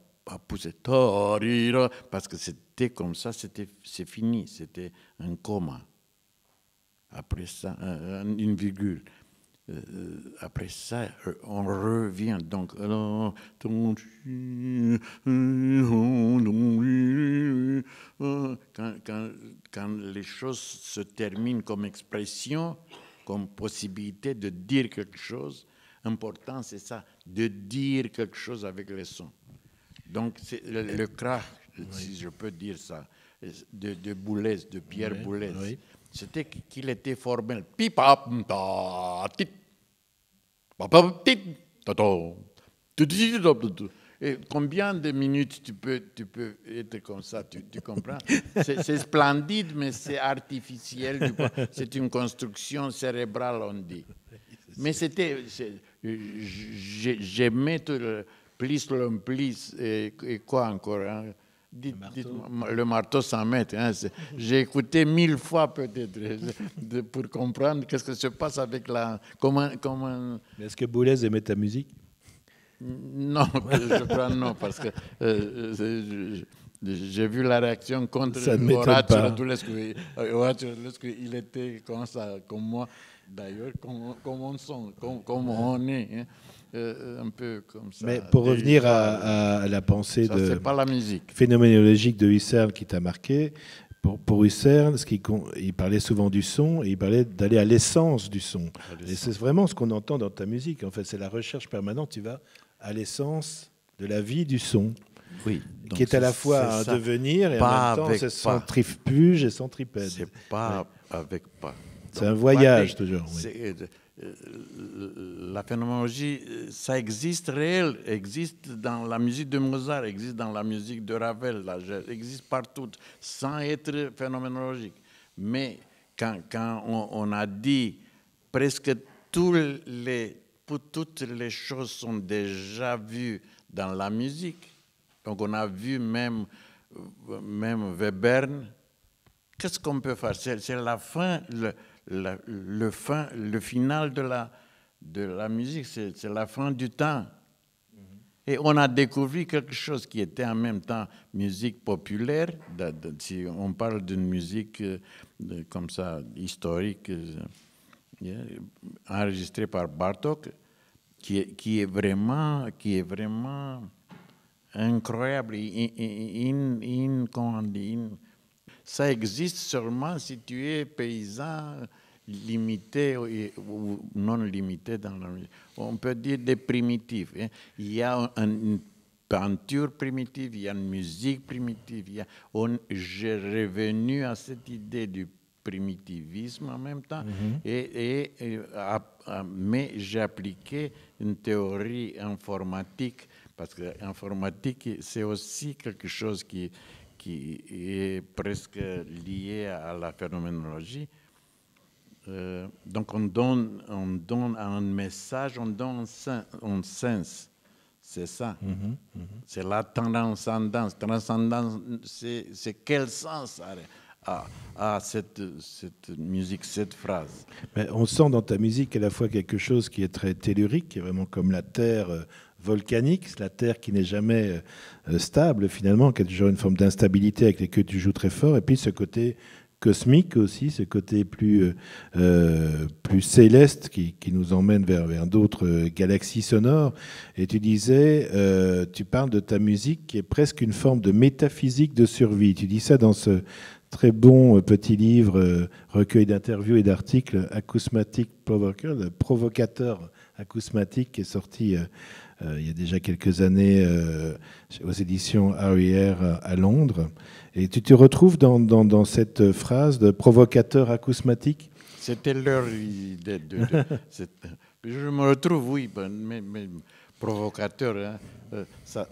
pousser à parce que c'était comme ça, c'était c'est fini, c'était un coma. Après ça, une virgule. Euh, euh, après ça, euh, on revient. Donc, quand, les choses se terminent comme expression, comme possibilité de dire quelque chose, important, c'est ça, de dire quelque chose avec les sons. Donc, le, le si je peux dire ça, de, de de Pierre oui, c'était qu'il était formel. Et combien de minutes tu peux, tu peux être comme ça, tu, comprends <laughs> C'est splendide, mais c'est artificiel. C'est une construction cérébrale, on dit. Mais c'était. Euh, j'aimais tout le plus, et, et quoi encore hein? Dites, le, marteau. le marteau 100 mètres. Hein, J'ai écouté mille fois peut-être <laughs> pour comprendre qu'est-ce qui se passe avec la. Comment, comment... Est-ce que Boulez aimait ta musique Non, <laughs> je crois non, parce que euh, euh, j'ai vu la réaction contre Oratio Radulescu. Euh, il était comme ça, comme moi, d'ailleurs, comme, on, sonne comme, on est. Hein. Euh, un peu comme ça. Mais pour revenir à, la pensée de... phénoménologique de Husserl qui t'a marqué, pour, pour Husserl, ce qui, il parlait souvent du son et il parlait d'aller à l'essence du son. Et c'est vraiment ce qu'on entend dans ta musique. En fait, c'est la recherche permanente. Tu vas à l'essence de la vie du son. Oui, qui est à la fois un devenir et en même temps c'est centrifuge et centripède. C'est pas avec pas. C'est un voyage toujours. Oui. Euh, euh, la phénoménologie, euh, ça existe réel, existe dans la musique de Mozart, existe dans la musique de Ravel, existe partout, sans être phénoménologique. Mais quand, on, a dit presque tous les, toutes les choses sont déjà vues dans la musique, donc on a vu même, même Webern, qu'est-ce qu'on peut faire C'est la fin. Le, le, fin, le final de la, de la musique, c'est la fin du temps. Mm-hmm. Et on a découvert quelque chose qui était en même temps musique populaire, si on parle d'une musique euh, comme ça, historique, euh, enregistrée par Bartok, qui est, qui est vraiment, qui est vraiment incroyable, in, in, ça existe seulement si tu es paysan limité ou non limité dans la On peut dire des primitifs. Hein. Il y a une peinture primitive, il y a une musique primitive. On... J'ai revenu à cette idée du primitivisme en même temps, mm-hmm. mais j'ai appliqué une théorie informatique, parce que l'informatique, c'est aussi quelque chose qui qui est presque lié à la phénoménologie. Euh, donc on donne, on donne un message, on donne un sens. C'est ça. Mhm, mhm. C'est la transcendance. Transcendance, c'est quel sens à, cette, cette, musique, cette phrase. Mais on sent dans ta musique à la fois quelque chose qui est très tellurique, qui est vraiment comme la terre euh, volcanique, la Terre qui n'est jamais euh, stable finalement, qui a toujours une forme d'instabilité avec laquelle tu joues très fort, et puis ce côté cosmique aussi, ce côté plus, euh, euh, plus céleste qui, qui, nous emmène vers, vers d'autres galaxies sonores. Et tu disais, tu parles de ta musique qui est presque une forme de métaphysique de survie. Tu dis ça dans ce très bon petit livre, recueil d'interviews et d'articles, acousmatique Provocateur, provocateur acousmatique qui est sorti euh, il y a déjà quelques années euh, aux éditions AER à Londres. Et tu te retrouves dans, cette phrase de provocateur acousmatique C'était l'heure. De, je me retrouve, oui, ben, provocateur, hein. euh, ça,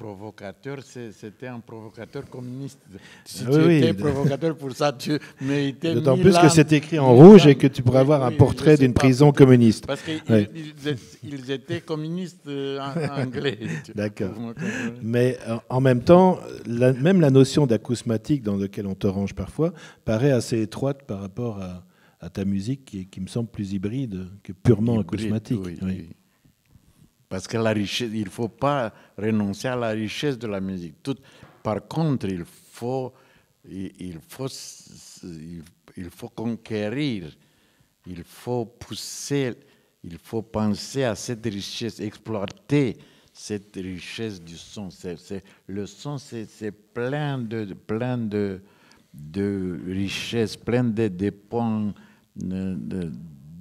provocateur, c'était un provocateur communiste. Si tu étais provocateur pour ça, tu méritais. D'autant plus que c'est écrit en rouge et que tu pourrais avoir un portrait d'une prison communiste. Parce qu'ils étaient communistes euh, <laughs> anglais. D'accord. Mais euh, en même temps, même la notion d'acousmatique dans laquelle on te range parfois paraît assez étroite par rapport à, ta musique qui, me semble plus hybride que purement acousmatique. oui. Parce que la richesse, il ne faut pas renoncer à la richesse de la musique. Tout, par contre, il faut, il, faut, il faut conquérir, il faut pousser, il faut penser à cette richesse, exploiter cette richesse du son. le son, c'est plein de, plein de, de richesses, plein de, de points. De,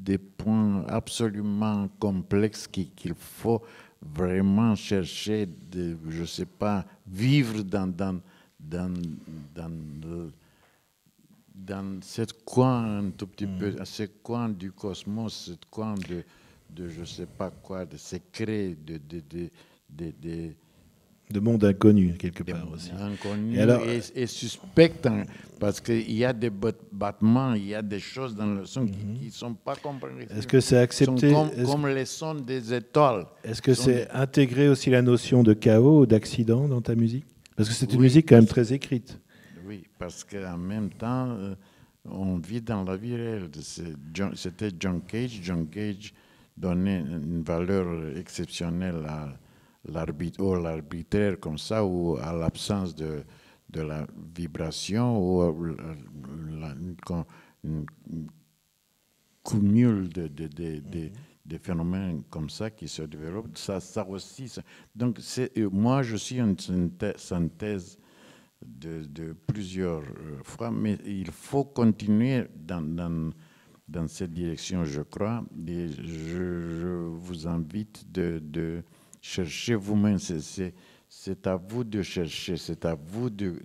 des points absolument complexes qu'il faut vraiment chercher, de, je sais pas, vivre dans, dans, dans, dans, dans cette coin un tout petit mm. peu peu, ce coin du cosmos, cette coin de, de je sais pas quoi, de secret, de, de, de de monde inconnu, quelque part aussi. et, euh, suspect, hein, parce qu'il y a des battements, il y a des choses dans le son qui ne sont pas comprises. Est-ce que c'est accepté comme, les sons des étoiles. Est-ce que c'est intégré aussi la notion de chaos, ou d'accident dans ta musique Parce que c'est une musique quand même très écrite. Oui, parce qu'en même temps, euh, on vit dans la vie réelle. C'était John Cage. John Cage donnait une valeur exceptionnelle à l'arbitraire comme ça ou à l'absence de, de, la vibration ou euh, la, un cumul de, mhm. de, phénomènes comme ça qui se développent. Ça, ça aussi. donc euh, moi, je suis une synthèse de, plusieurs euh, fois, mais il faut continuer dans, dans dans cette direction, je crois. Et je, vous invite de Cherchez vous-même. C'est à vous de chercher, c'est à vous de,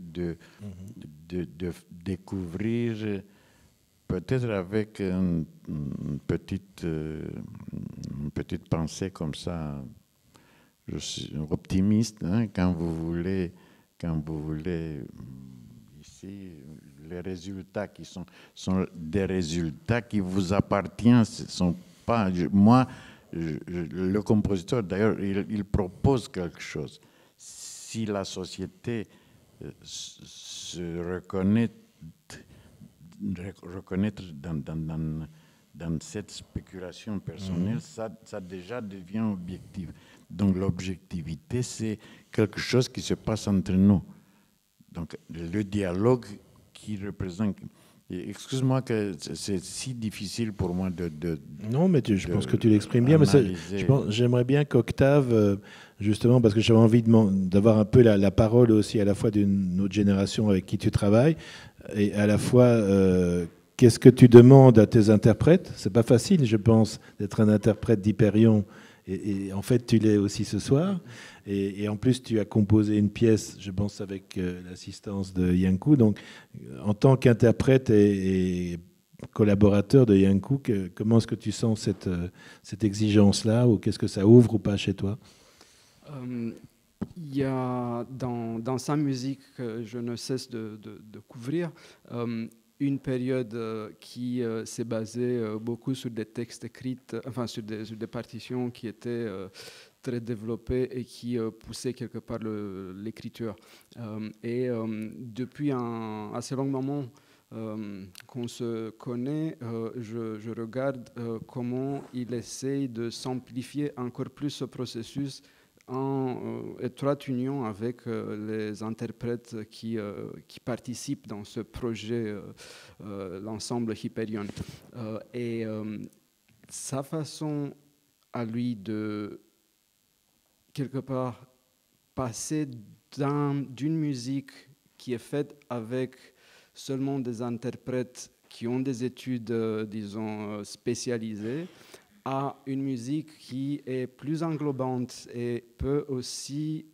découvrir, peut-être avec une, petite, euh, petite pensée comme ça. Je suis optimiste hein, quand vous voulez, quand vous voulez hum, ici les résultats qui sont, sont des résultats qui vous appartiennent. Ce sont pas, moi, le compositeur, d'ailleurs, il, propose quelque chose. Si la société euh, se reconnaît, reconnaître dans, dans, dans, cette spéculation personnelle, mhm. ça, déjà devient objectif. Donc l'objectivité, c'est quelque chose qui se passe entre nous. Donc le dialogue qui représente Excuse-moi que c'est si difficile pour moi de... non, mais je pense que tu l'exprimes bien, j'aimerais bien qu'Octave, euh, justement, parce que j'avais envie d'avoir un peu la, parole aussi à la fois d'une autre génération avec qui tu travailles, et à la fois... Euh, qu'est-ce que tu demandes à tes interprètes C'est pas facile, je pense, d'être un interprète d'Hyperion et, en fait, tu l'es aussi ce soir. Et, en plus, tu as composé une pièce, je pense, avec euh, l'assistance de Yankou. Donc, euh, en tant qu'interprète et, collaborateur de Yankou, comment est-ce que tu sens cette, euh, cette exigence-là Ou qu'est-ce que ça ouvre ou pas chez toi Il y a dans, sa musique que je ne cesse de, couvrir une période euh, qui euh, s'est basée euh, beaucoup sur des textes écrits, enfin sur des, partitions qui étaient très développées et qui poussaient quelque part l'écriture. et depuis un assez long moment, qu'on se connaît, je, regarde comment il essaye de simplifier encore plus ce processus en euh, étroite union avec euh, les interprètes qui, euh, qui participent dans ce projet, l'ensemble Hyperion. et sa façon à lui de, quelque part, passer d'une musique qui est faite avec seulement des interprètes qui ont des études, disons, spécialisées, à une musique qui est plus englobante et peut aussi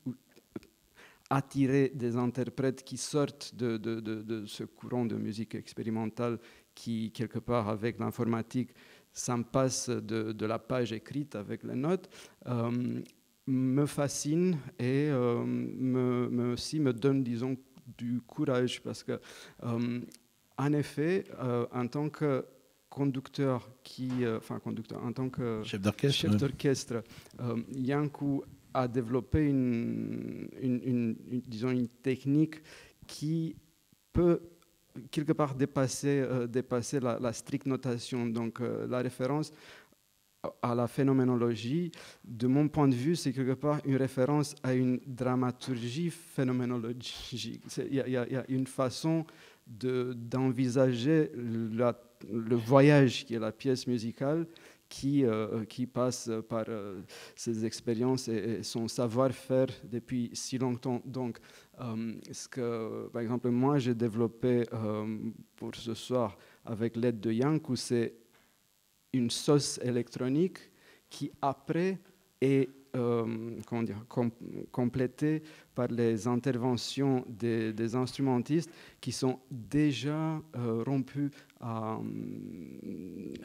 attirer des interprètes qui sortent de, ce courant de musique expérimentale qui, quelque part, avec l'informatique, s'en passe de, la page écrite avec les notes, euh, me fascine et euh, me, aussi me donne, disons, du courage parce que, euh, en effet, en tant que conducteur qui, euh, enfin conducteur, en tant que chef d'orchestre, euh, Yankou a développé une, une, disons une technique qui peut quelque part dépasser, euh, dépasser la, stricte notation. Donc euh, la référence à la phénoménologie, de mon point de vue, c'est quelque part une référence à une dramaturgie phénoménologique. Il y, a une façon d'envisager la le voyage qui est la pièce musicale qui, euh, qui passe par ses euh, expériences et, son savoir-faire depuis si longtemps. Donc, euh, ce que, par exemple, moi, j'ai développé pour ce soir avec l'aide de Yankou, c'est une sauce électronique qui, après, est comment dire, complétée par les interventions des, instrumentistes qui sont déjà euh, rompus à,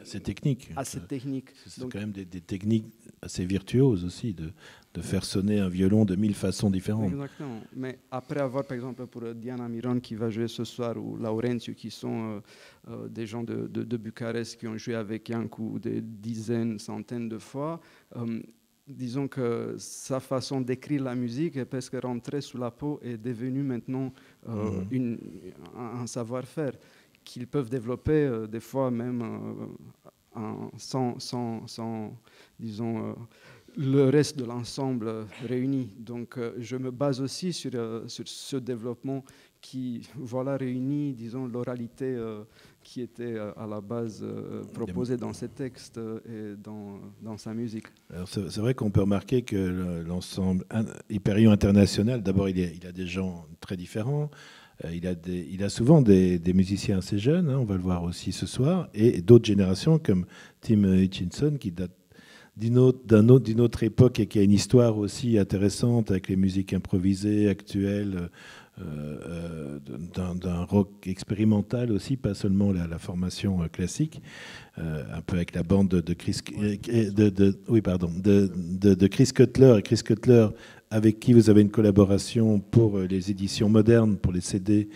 ces euh, techniques. à cette technique. C'est quand même des, techniques assez virtuoses aussi de, de, faire sonner un violon de mille façons différentes. Exactement. Mais après avoir, par exemple, pour Diana Miron qui va jouer ce soir ou Laurentio qui sont euh, des gens de, de, de, Bucarest qui ont joué avec Yankou des dizaines, centaines de fois disons que sa façon d'écrire la musique est presque rentrée sous la peau et est devenue maintenant euh, mhm. une, un, savoir-faire qu'ils peuvent développer euh, des fois même euh, sans, sans, sans, disons, le reste de l'ensemble réuni. Donc je me base aussi sur, ce développement qui voilà, réunit, disons, l'oralité qui était euh, à la base euh, euh, proposé dans ses textes et dans, dans sa musique. C'est vrai qu'on peut remarquer que l'ensemble Hyperion International, d'abord il, a des gens très différents, il a, il a souvent des, des, musiciens assez jeunes, hein, on va le voir aussi ce soir, et d'autres générations comme Tim Hutchinson qui date d'une autre, d'une autre époque et qui a une histoire aussi intéressante avec les musiques improvisées, actuelles, euh, euh, d'un rock expérimental aussi, pas seulement la, formation euh, classique, un peu avec la bande de Chris, de, oui, pardon, de, de Chris Cutler. Et Chris Cutler, avec qui vous avez une collaboration pour les éditions modernes, pour les CD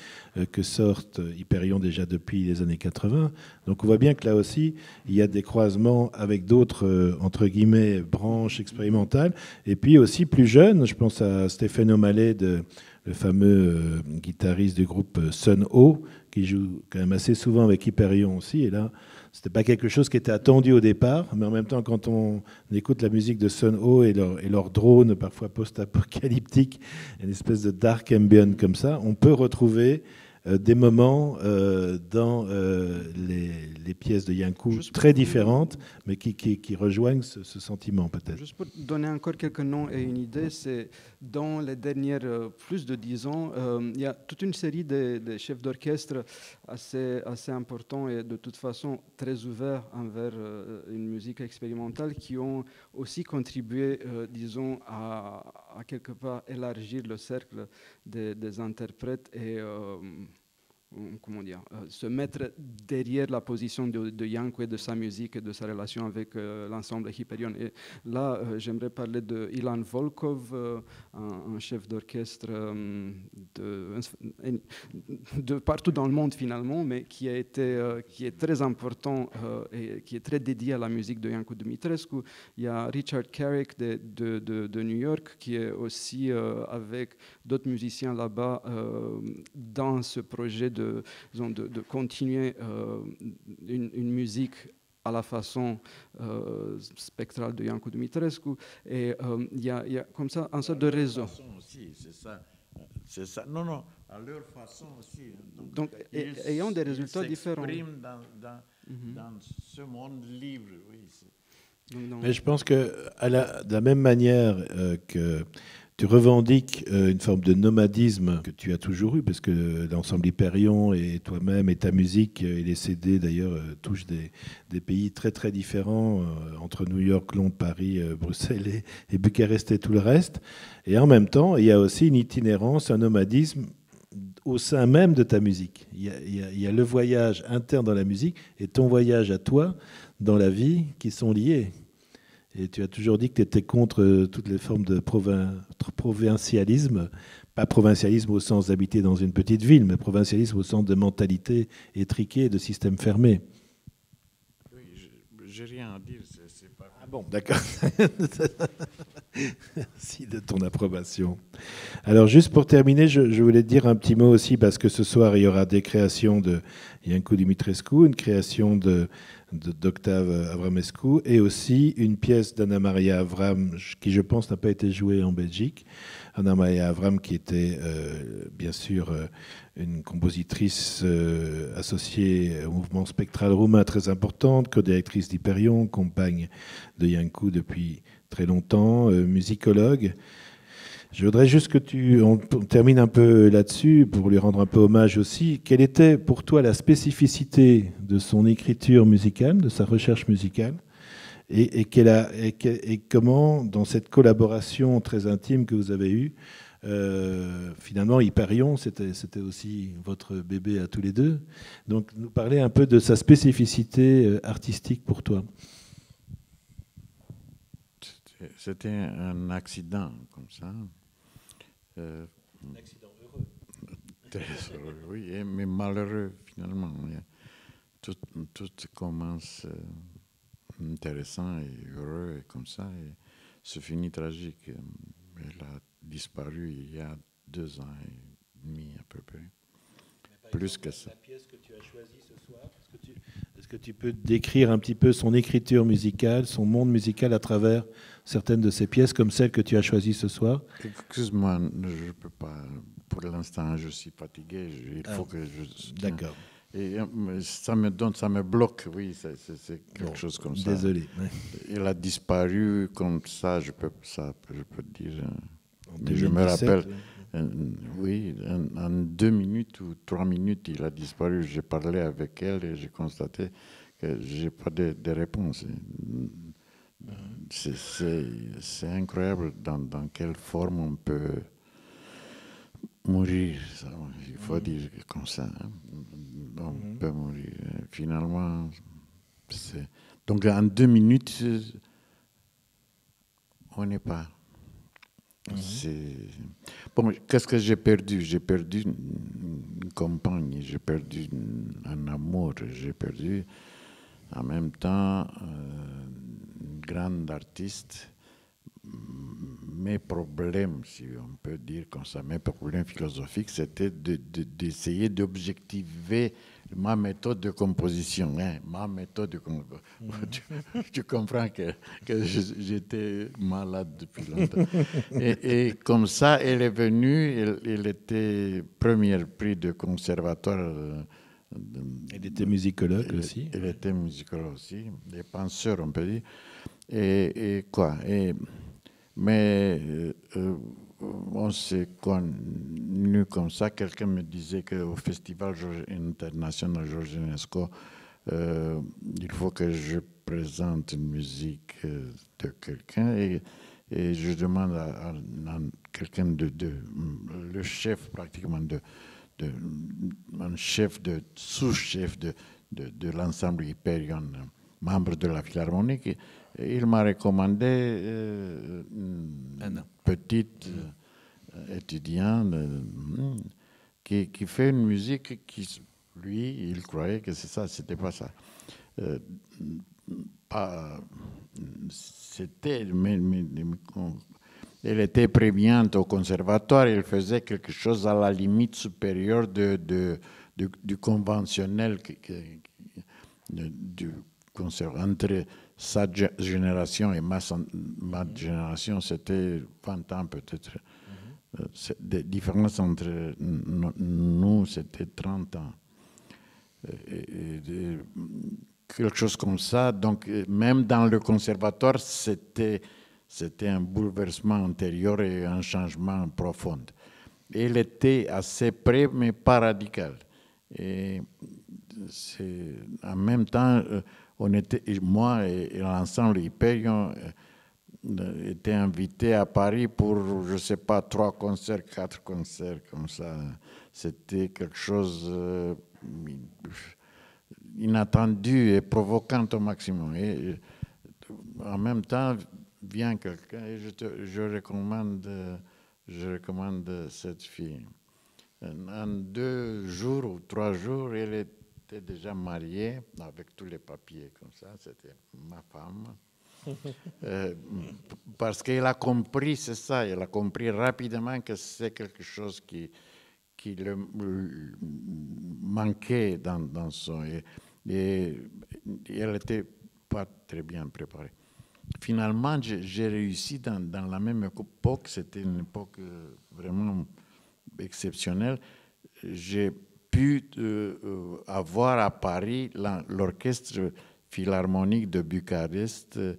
que sortent Hyperion déjà depuis les années 80. Donc on voit bien que là aussi, il y a des croisements avec d'autres, entre guillemets, branches expérimentales. Et puis aussi plus jeunes, je pense à Stéphane O'Malley de le fameux euh, guitariste du groupe euh, Sun Ho, qui joue quand même assez souvent avec Hyperion aussi. Et là, c'était pas quelque chose qui était attendu au départ, mais en même temps, quand on écoute la musique de Sun Ho et leur, et leur drone parfois post-apocalyptique, une espèce de dark ambient comme ça, on peut retrouver euh, des moments euh, dans euh, les, pièces de Yankou très différentes, mais qui, qui, rejoignent ce, sentiment peut-être. Juste pour donner encore quelques noms et une idée, c'est dans les dernières plus de dix ans, il y a toute une série de, chefs d'orchestre assez, assez importants et de toute façon très ouverts envers une musique expérimentale qui ont aussi contribué, disons, à, à quelque part élargir le cercle des, interprètes et euh, comment dire, euh, se mettre derrière la position de, de, Yanko et de sa musique et de sa relation avec euh, l'ensemble Hyperion. Et là, euh, j'aimerais parler de Ilan Volkov, un, chef d'orchestre de, de, partout dans le monde finalement, mais qui, a été, qui est très important et qui est très dédié à la musique de Yanko Dumitrescu. Il y a Richard Carrick de, de New York qui est aussi avec d'autres musiciens là-bas dans ce projet de de, de, continuer euh, une, musique à la façon euh, spectrale de Yanko Dumitrescu. Et euh, il y, a comme ça un sorte de raison. C'est ça. Non, non, à leur façon aussi. Hein. Donc, ayant des résultats différents. Mhm. ce monde libre, Mais je pense que à la, de la même manière que tu revendiques euh, une forme de nomadisme que tu as toujours eu, parce que l'ensemble Hyperion et toi-même et ta musique et les CD d'ailleurs euh, touchent des, pays très très différents euh, entre New York, Londres, Paris, Bruxelles et, Bucarest et tout le reste. Et en même temps, il y a aussi une itinérance, un nomadisme au sein même de ta musique. il y, a, le voyage interne dans la musique et ton voyage à toi dans la vie qui sont liés. Et tu as toujours dit que tu étais contre euh, toutes les formes de provincialisme, pas provincialisme au sens d'habiter dans une petite ville, mais provincialisme au sens de mentalité étriquée, de système fermé. Oui, j'ai rien à dire. Ah bon, d'accord. <laughs> Merci de ton approbation. Alors, juste pour terminer, je, voulais te dire un petit mot aussi, parce que ce soir, il y aura des créations de Yanko Dimitrescu, une création de d'Octave Avramescu, et aussi une pièce d'Anna Maria Avram, qui je pense n'a pas été jouée en Belgique. Anna Maria Avram, qui était euh, bien sûr euh, une compositrice euh, associée au mouvement spectral roumain très importante, co-directrice d'Hyperion, compagne de Yankou depuis très longtemps, musicologue. Je voudrais juste que tu on, termine un peu là-dessus pour lui rendre un peu hommage aussi. Quelle était pour toi la spécificité de son écriture musicale, de sa recherche musicale, et, comment, dans cette collaboration très intime que vous avez eue, euh, finalement, Hyperion, c'était aussi votre bébé à tous les deux. Donc, nous parler un peu de sa spécificité euh, artistique pour toi. C'était un accident comme ça un euh, accident heureux. <laughs> oui, mais malheureux finalement. Tout, tout commence euh, intéressant et heureux et comme ça, et se finit tragique. Elle a disparu il y a deux ans et demi à peu près plus que ça. ce est-ce que, tu, peux décrire un petit peu son écriture musicale, son monde musical à travers certaines de ses pièces, comme celle que tu as choisie ce soir Excuse-moi, je ne peux pas. Pour l'instant, je suis fatigué. Il faut ah, que je. D'accord. Et euh, ça me donne, ça me bloque, oui, c'est, quelque chose comme ça. Désolé. Il a disparu comme ça, je peux, ça, je peux te dire. Euh, je me rappelle, oui, en, deux minutes ou trois minutes, il a disparu. J'ai parlé avec elle et j'ai constaté que j'ai pas de, réponse. C'est incroyable dans, quelle forme on peut mourir. Il faut mm-hmm. dire comme ça. Hein. On mm-hmm. peut mourir. Finalement, donc en deux minutes, on n'est pas. Mhm. Bon, qu'est-ce que j'ai perdu J'ai perdu une compagne, j'ai perdu un amour, j'ai perdu en même temps euh, une grande artiste. Mes problèmes, si on peut dire comme ça, mes problèmes philosophiques, c'était d'essayer de, d'objectiver ma méthode de composition. Hein, ma méthode mm. <laughs> tu, comprends que, j'étais malade depuis longtemps. et, comme ça, elle est venue, il était premier prix de conservatoire. Il euh, était musicologue aussi. Elle était musicologue aussi, des penseurs, on peut dire. Et, quoi et, Mais. Euh, euh, on s'est connu comme ça. Quelqu'un me disait qu'au festival international Georges UNESCO, euh, il faut que je présente une musique euh, de quelqu'un et, je demande à, quelqu'un de, le chef pratiquement de, un chef de sous-chef de, de l'ensemble Hyperion membre de la Philharmonique, il m'a recommandé une euh, petite euh, étudiante euh, hmm, qui, qui, fait une musique qui, lui, il croyait que c'est ça, c'était pas ça. c'était, elle était prévenante au conservatoire, elle faisait quelque chose à la limite supérieure de, de du conventionnel, du entre sa génération et ma, génération, c'était 20 ans peut-être. La mm-hmm. euh, différence entre nous, c'était 30 ans. quelque chose comme ça. Donc, euh, même dans le conservatoire, c'était, c'était un bouleversement intérieur et un changement profond. Il était assez près, mais pas radical. Et en même temps, euh, on était, moi et, l'ensemble Hyperion euh, était invités à Paris pour, je ne sais pas, trois concerts, quatre concerts, comme ça. C'était quelque chose d'inattendu inattendu et provocant au maximum. Et, euh, en même temps, vient quelqu'un et je, je, recommande, je recommande cette fille. En deux jours ou trois jours, elle est déjà marié avec tous les papiers comme ça. C'était ma femme. <laughs> Euh, parce qu'elle a compris, c'est ça, elle a compris rapidement que c'est quelque chose qui, qui le, manquait dans, dans son... Et, elle était pas très bien préparée. Finalement, j'ai réussi dans, dans, la même époque, c'était une époque euh, vraiment exceptionnelle. J'ai pu euh, euh, avoir à Paris l'orchestre philharmonique de Bucarest, euh,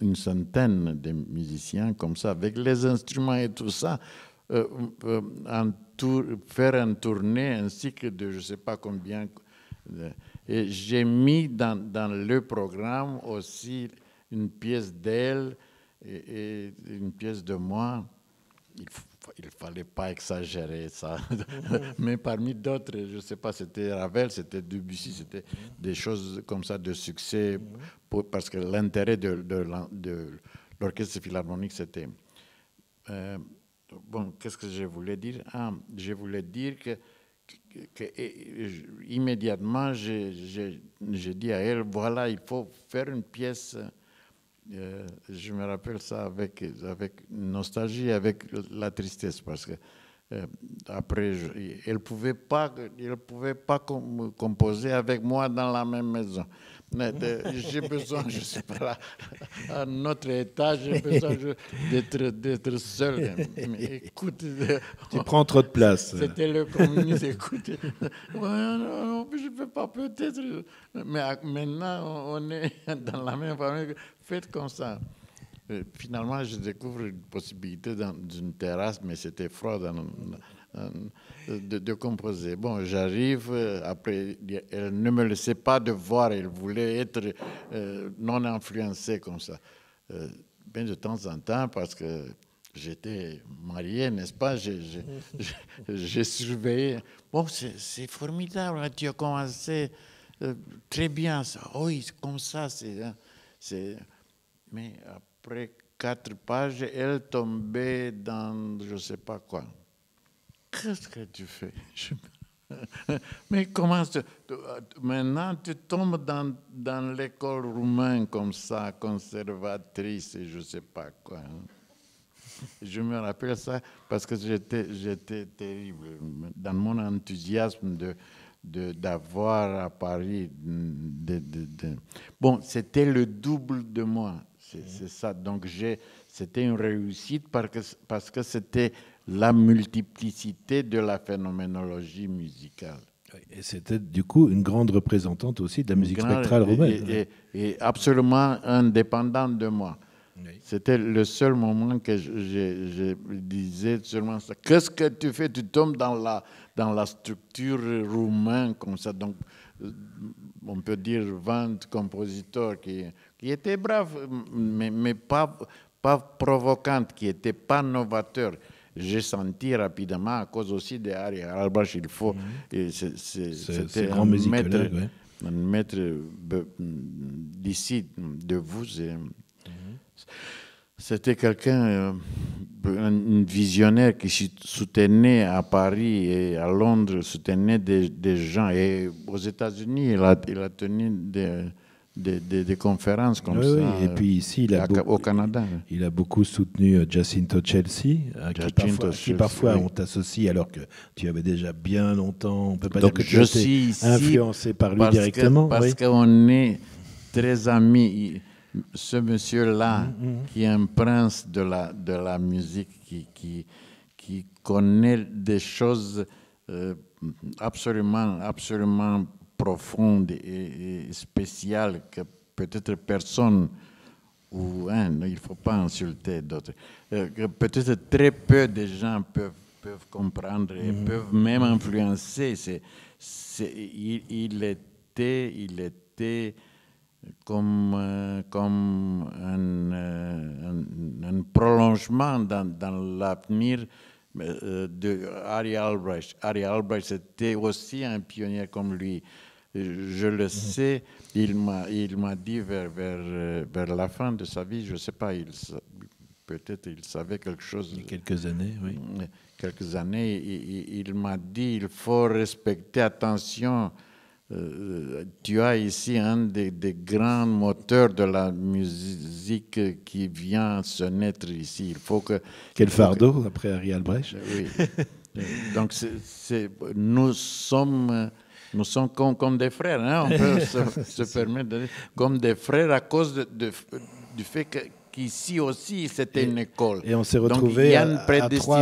une centaine de musiciens comme ça, avec les instruments et tout ça, en faire une tournée, ainsi que de je ne sais pas combien. et j'ai mis dans, le programme aussi une pièce d'elle et, et, une pièce de moi. Il faut, il ne fallait pas exagérer ça. <laughs> Mais parmi d'autres, je ne sais pas, c'était Ravel, c'était Debussy, c'était des choses comme ça de succès, pour, parce que l'intérêt de, de, l'orchestre philharmonique, c'était... Euh, bon, qu'est-ce que je voulais dire ah, Je voulais dire que, immédiatement, j'ai dit à elle, voilà, il faut faire une pièce euh, je me rappelle ça avec, avec nostalgie, avec la tristesse, parce que euh, après, elle ne pouvait pas, elle pouvait pas composer avec moi dans la même maison. J'ai besoin, je ne sais pas là, à notre état, j'ai besoin d'être seul. écoute. Tu prends trop de place. C'était le communiste, écoute. non, je ne peux pas, peut-être. Mais maintenant, on est dans la même famille. Faites comme ça. Euh, finalement, je découvre une possibilité d'une terrasse, mais c'était froid dans, euh, de, composer. Bon, j'arrive, euh, après, elle ne me laissait pas de voir, elle voulait être euh, non influencée comme ça. bien de temps en temps, parce que j'étais marié, n'est-ce pas, j'ai surveillé. Bon, c'est formidable, hein, tu as commencé très bien ça. Oh, oui, comme ça, hein, c'est. mais après quatre pages, elle tombait dans je ne sais pas quoi qu'est-ce que tu fais <laughs> Mais comment maintenant tu tombes dans, dans l'école roumaine comme ça, conservatrice et je ne sais pas quoi. Hein. Je me rappelle ça parce que j'étais, j'étais terrible dans mon enthousiasme de, d'avoir à Paris. Bon, c'était le double de moi, c'est, ça. Donc j'ai, c'était une réussite parce que, parce que c'était la multiplicité de la phénoménologie musicale. Et c'était du coup une grande représentante aussi de la musique spectrale romaine. Et, absolument indépendante de moi. C'était le seul moment que je, disais seulement ça. Qu'est-ce que tu fais Tu tombes dans la, dans la structure roumaine comme ça. Donc, on peut dire 20 compositeurs qui, qui étaient braves, mais, pas, pas provocantes, qui n'étaient pas novateurs j'ai senti rapidement, à cause aussi de Harry Albach, il faut. Mhm. C'était un, maître, un maître d'ici, de vous. Mhm. C'était quelqu'un, euh, un visionnaire qui soutenait à Paris et à Londres, soutenait des, gens. Et aux États-Unis, il a, il a tenu des des, conférences comme ça. Et puis ici, au Canada. Il a beaucoup soutenu euh, Jacinto Chelsea, euh, qui, parfois, parfois on t'associe alors que tu avais déjà bien longtemps. On peut pas Donc je suis ici influencé par lui parce directement. parce qu'on est très amis. Ce monsieur-là, mm, mm. qui est un prince de la, de la musique, qui, qui, connaît des choses euh, absolument, absolument profonde et, spéciale que peut-être personne ou hein, il ne faut pas insulter d'autres. Euh, que peut-être très peu de gens peuvent, peuvent comprendre et mhm. peuvent même influencer. il, il, était, il était comme, euh, comme euh, un, un, prolongement dans, dans l'avenir de Harry Albrecht. Harry Albrecht était aussi un pionnier comme lui. Je le mhm. sais, il m'a dit vers, vers, euh, vers, la fin de sa vie, je ne sais pas, peut-être il savait quelque chose. Il y a quelques années, oui. Quelques années, il, m'a dit, il faut respecter, attention, euh, tu as ici un des, grands moteurs de la musique qui vient se naître ici. Il faut que quel fardeau après Ariel Brecht Oui. Donc c'est nous sommes nous sommes comme, comme des frères, hein. on peut <laughs> se, permettre de dire, comme des frères à cause de, du fait que qu'ici aussi c'était une école. Et on s'est retrouvé à prédestination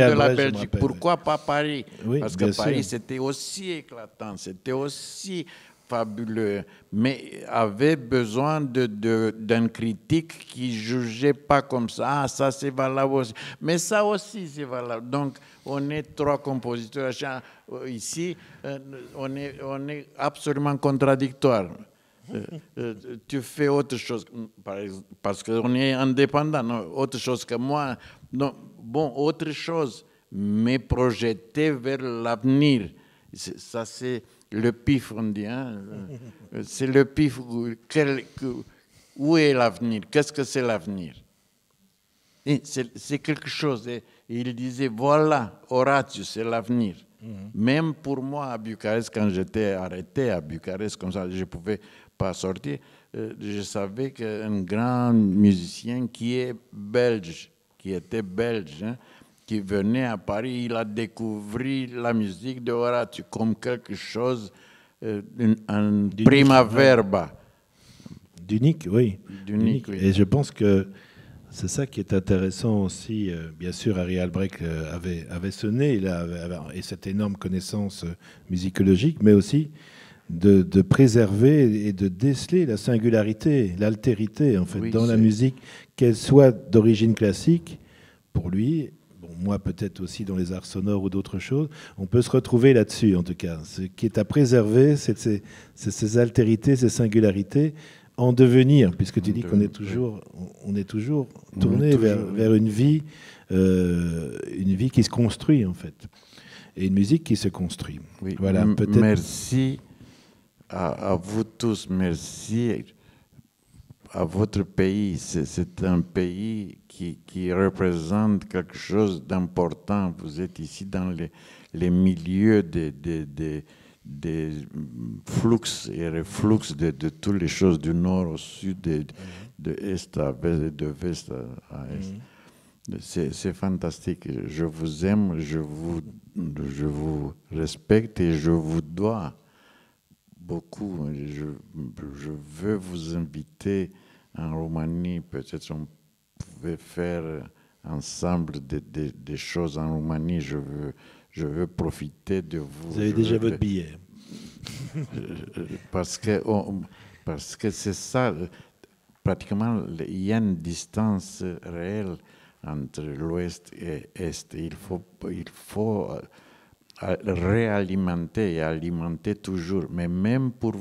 à, de la Belgique. Pourquoi pas Paris Parce que Paris c'était aussi éclatant, c'était aussi fabuleux, mais avait besoin d'un de, critique qui ne jugeait pas comme ça. Ah, ça c'est valable aussi. Mais ça aussi c'est valable. Donc on est trois compositeurs euh, ici. Euh, on est, on est absolument contradictoires. Euh, tu fais autre chose, parce qu'on est indépendant, autre chose que moi. bon, autre chose, mais projeté vers l'avenir. Ça, c'est le pif, on euh, euh, c'est le pif. où est l'avenir Qu'est-ce que c'est l'avenir C'est quelque chose. il disait voilà, Horatio, c'est l'avenir. Mhm. Même pour moi, à Bucarest, quand j'étais arrêté à Bucarest, comme ça, je ne pouvais pas sortir, euh, je savais qu'un grand musicien qui est belge, qui était belge, hein, qui venait à Paris, il a découvert la musique de Horatio comme quelque chose, euh, un prima D'unique, oui. Et je pense que c'est ça qui est intéressant aussi. Euh, bien sûr, Harry Albrecht euh, avait, avait sonné il avait, et cette énorme connaissance musicologique, mais aussi de, préserver et de déceler la singularité, l'altérité, en fait, dans la musique, qu'elle soit d'origine classique pour lui moi peut-être aussi dans les arts sonores ou d'autres choses, on peut se retrouver là-dessus en tout cas. Ce qui est à préserver, c'est ces, altérités, ces singularités en devenir, puisque tu dis qu'on est toujours, on est toujours tourné vers, une vie, euh, une vie qui se construit en fait, et une musique qui se construit. Voilà, Merci à, à vous tous, merci à votre pays. C'est un pays qui, représente quelque chose d'important. Vous êtes ici dans les, milieux des, flux et reflux de, toutes les choses du nord au sud, de, mhm. de est à ouest, de l'est à mhm. C'est fantastique. Je vous aime, je vous, respecte et je vous dois beaucoup. Je, je veux vous inviter en Roumanie, peut-être on pouvait faire ensemble des, choses en Roumanie. Je veux, je veux profiter de vous. Vous avez déjà votre billet. <laughs> parce que parce que c'est ça. Pratiquement, il y a une distance réelle entre l'Ouest et l'Est. Il faut, il faut réalimenter et alimenter toujours, mais même pour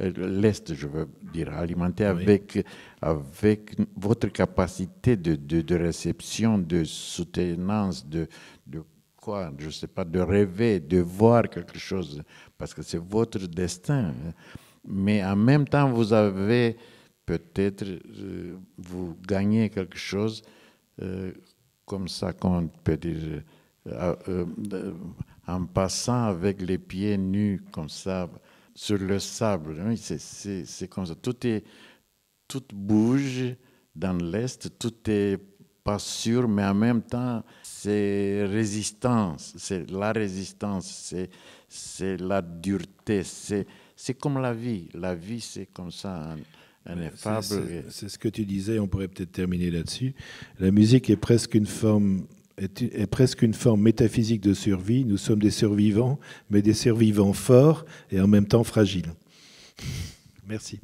euh, l'Est, je veux dire, alimenter avec, avec votre capacité de, de, réception, de soutenance, de, de quoi, je ne sais pas, de rêver, de voir quelque chose, parce que c'est votre destin. Hein. Mais en même temps, vous avez peut-être, euh, vous gagnez quelque chose, euh, comme ça on peut dire en passant avec les pieds nus comme ça sur le sable. Hein, c'est comme ça. Tout, est, tout bouge dans l'Est, tout est pas sûr, mais en même temps, c'est résistance, c'est la résistance, c'est la dureté, c'est comme la vie. La vie, c'est comme ça. C'est ce que tu disais, on pourrait peut-être terminer là-dessus. La musique est presque une forme est, presque une forme métaphysique de survie. Nous sommes des survivants, mais des survivants forts et en même temps fragiles. <laughs> Merci.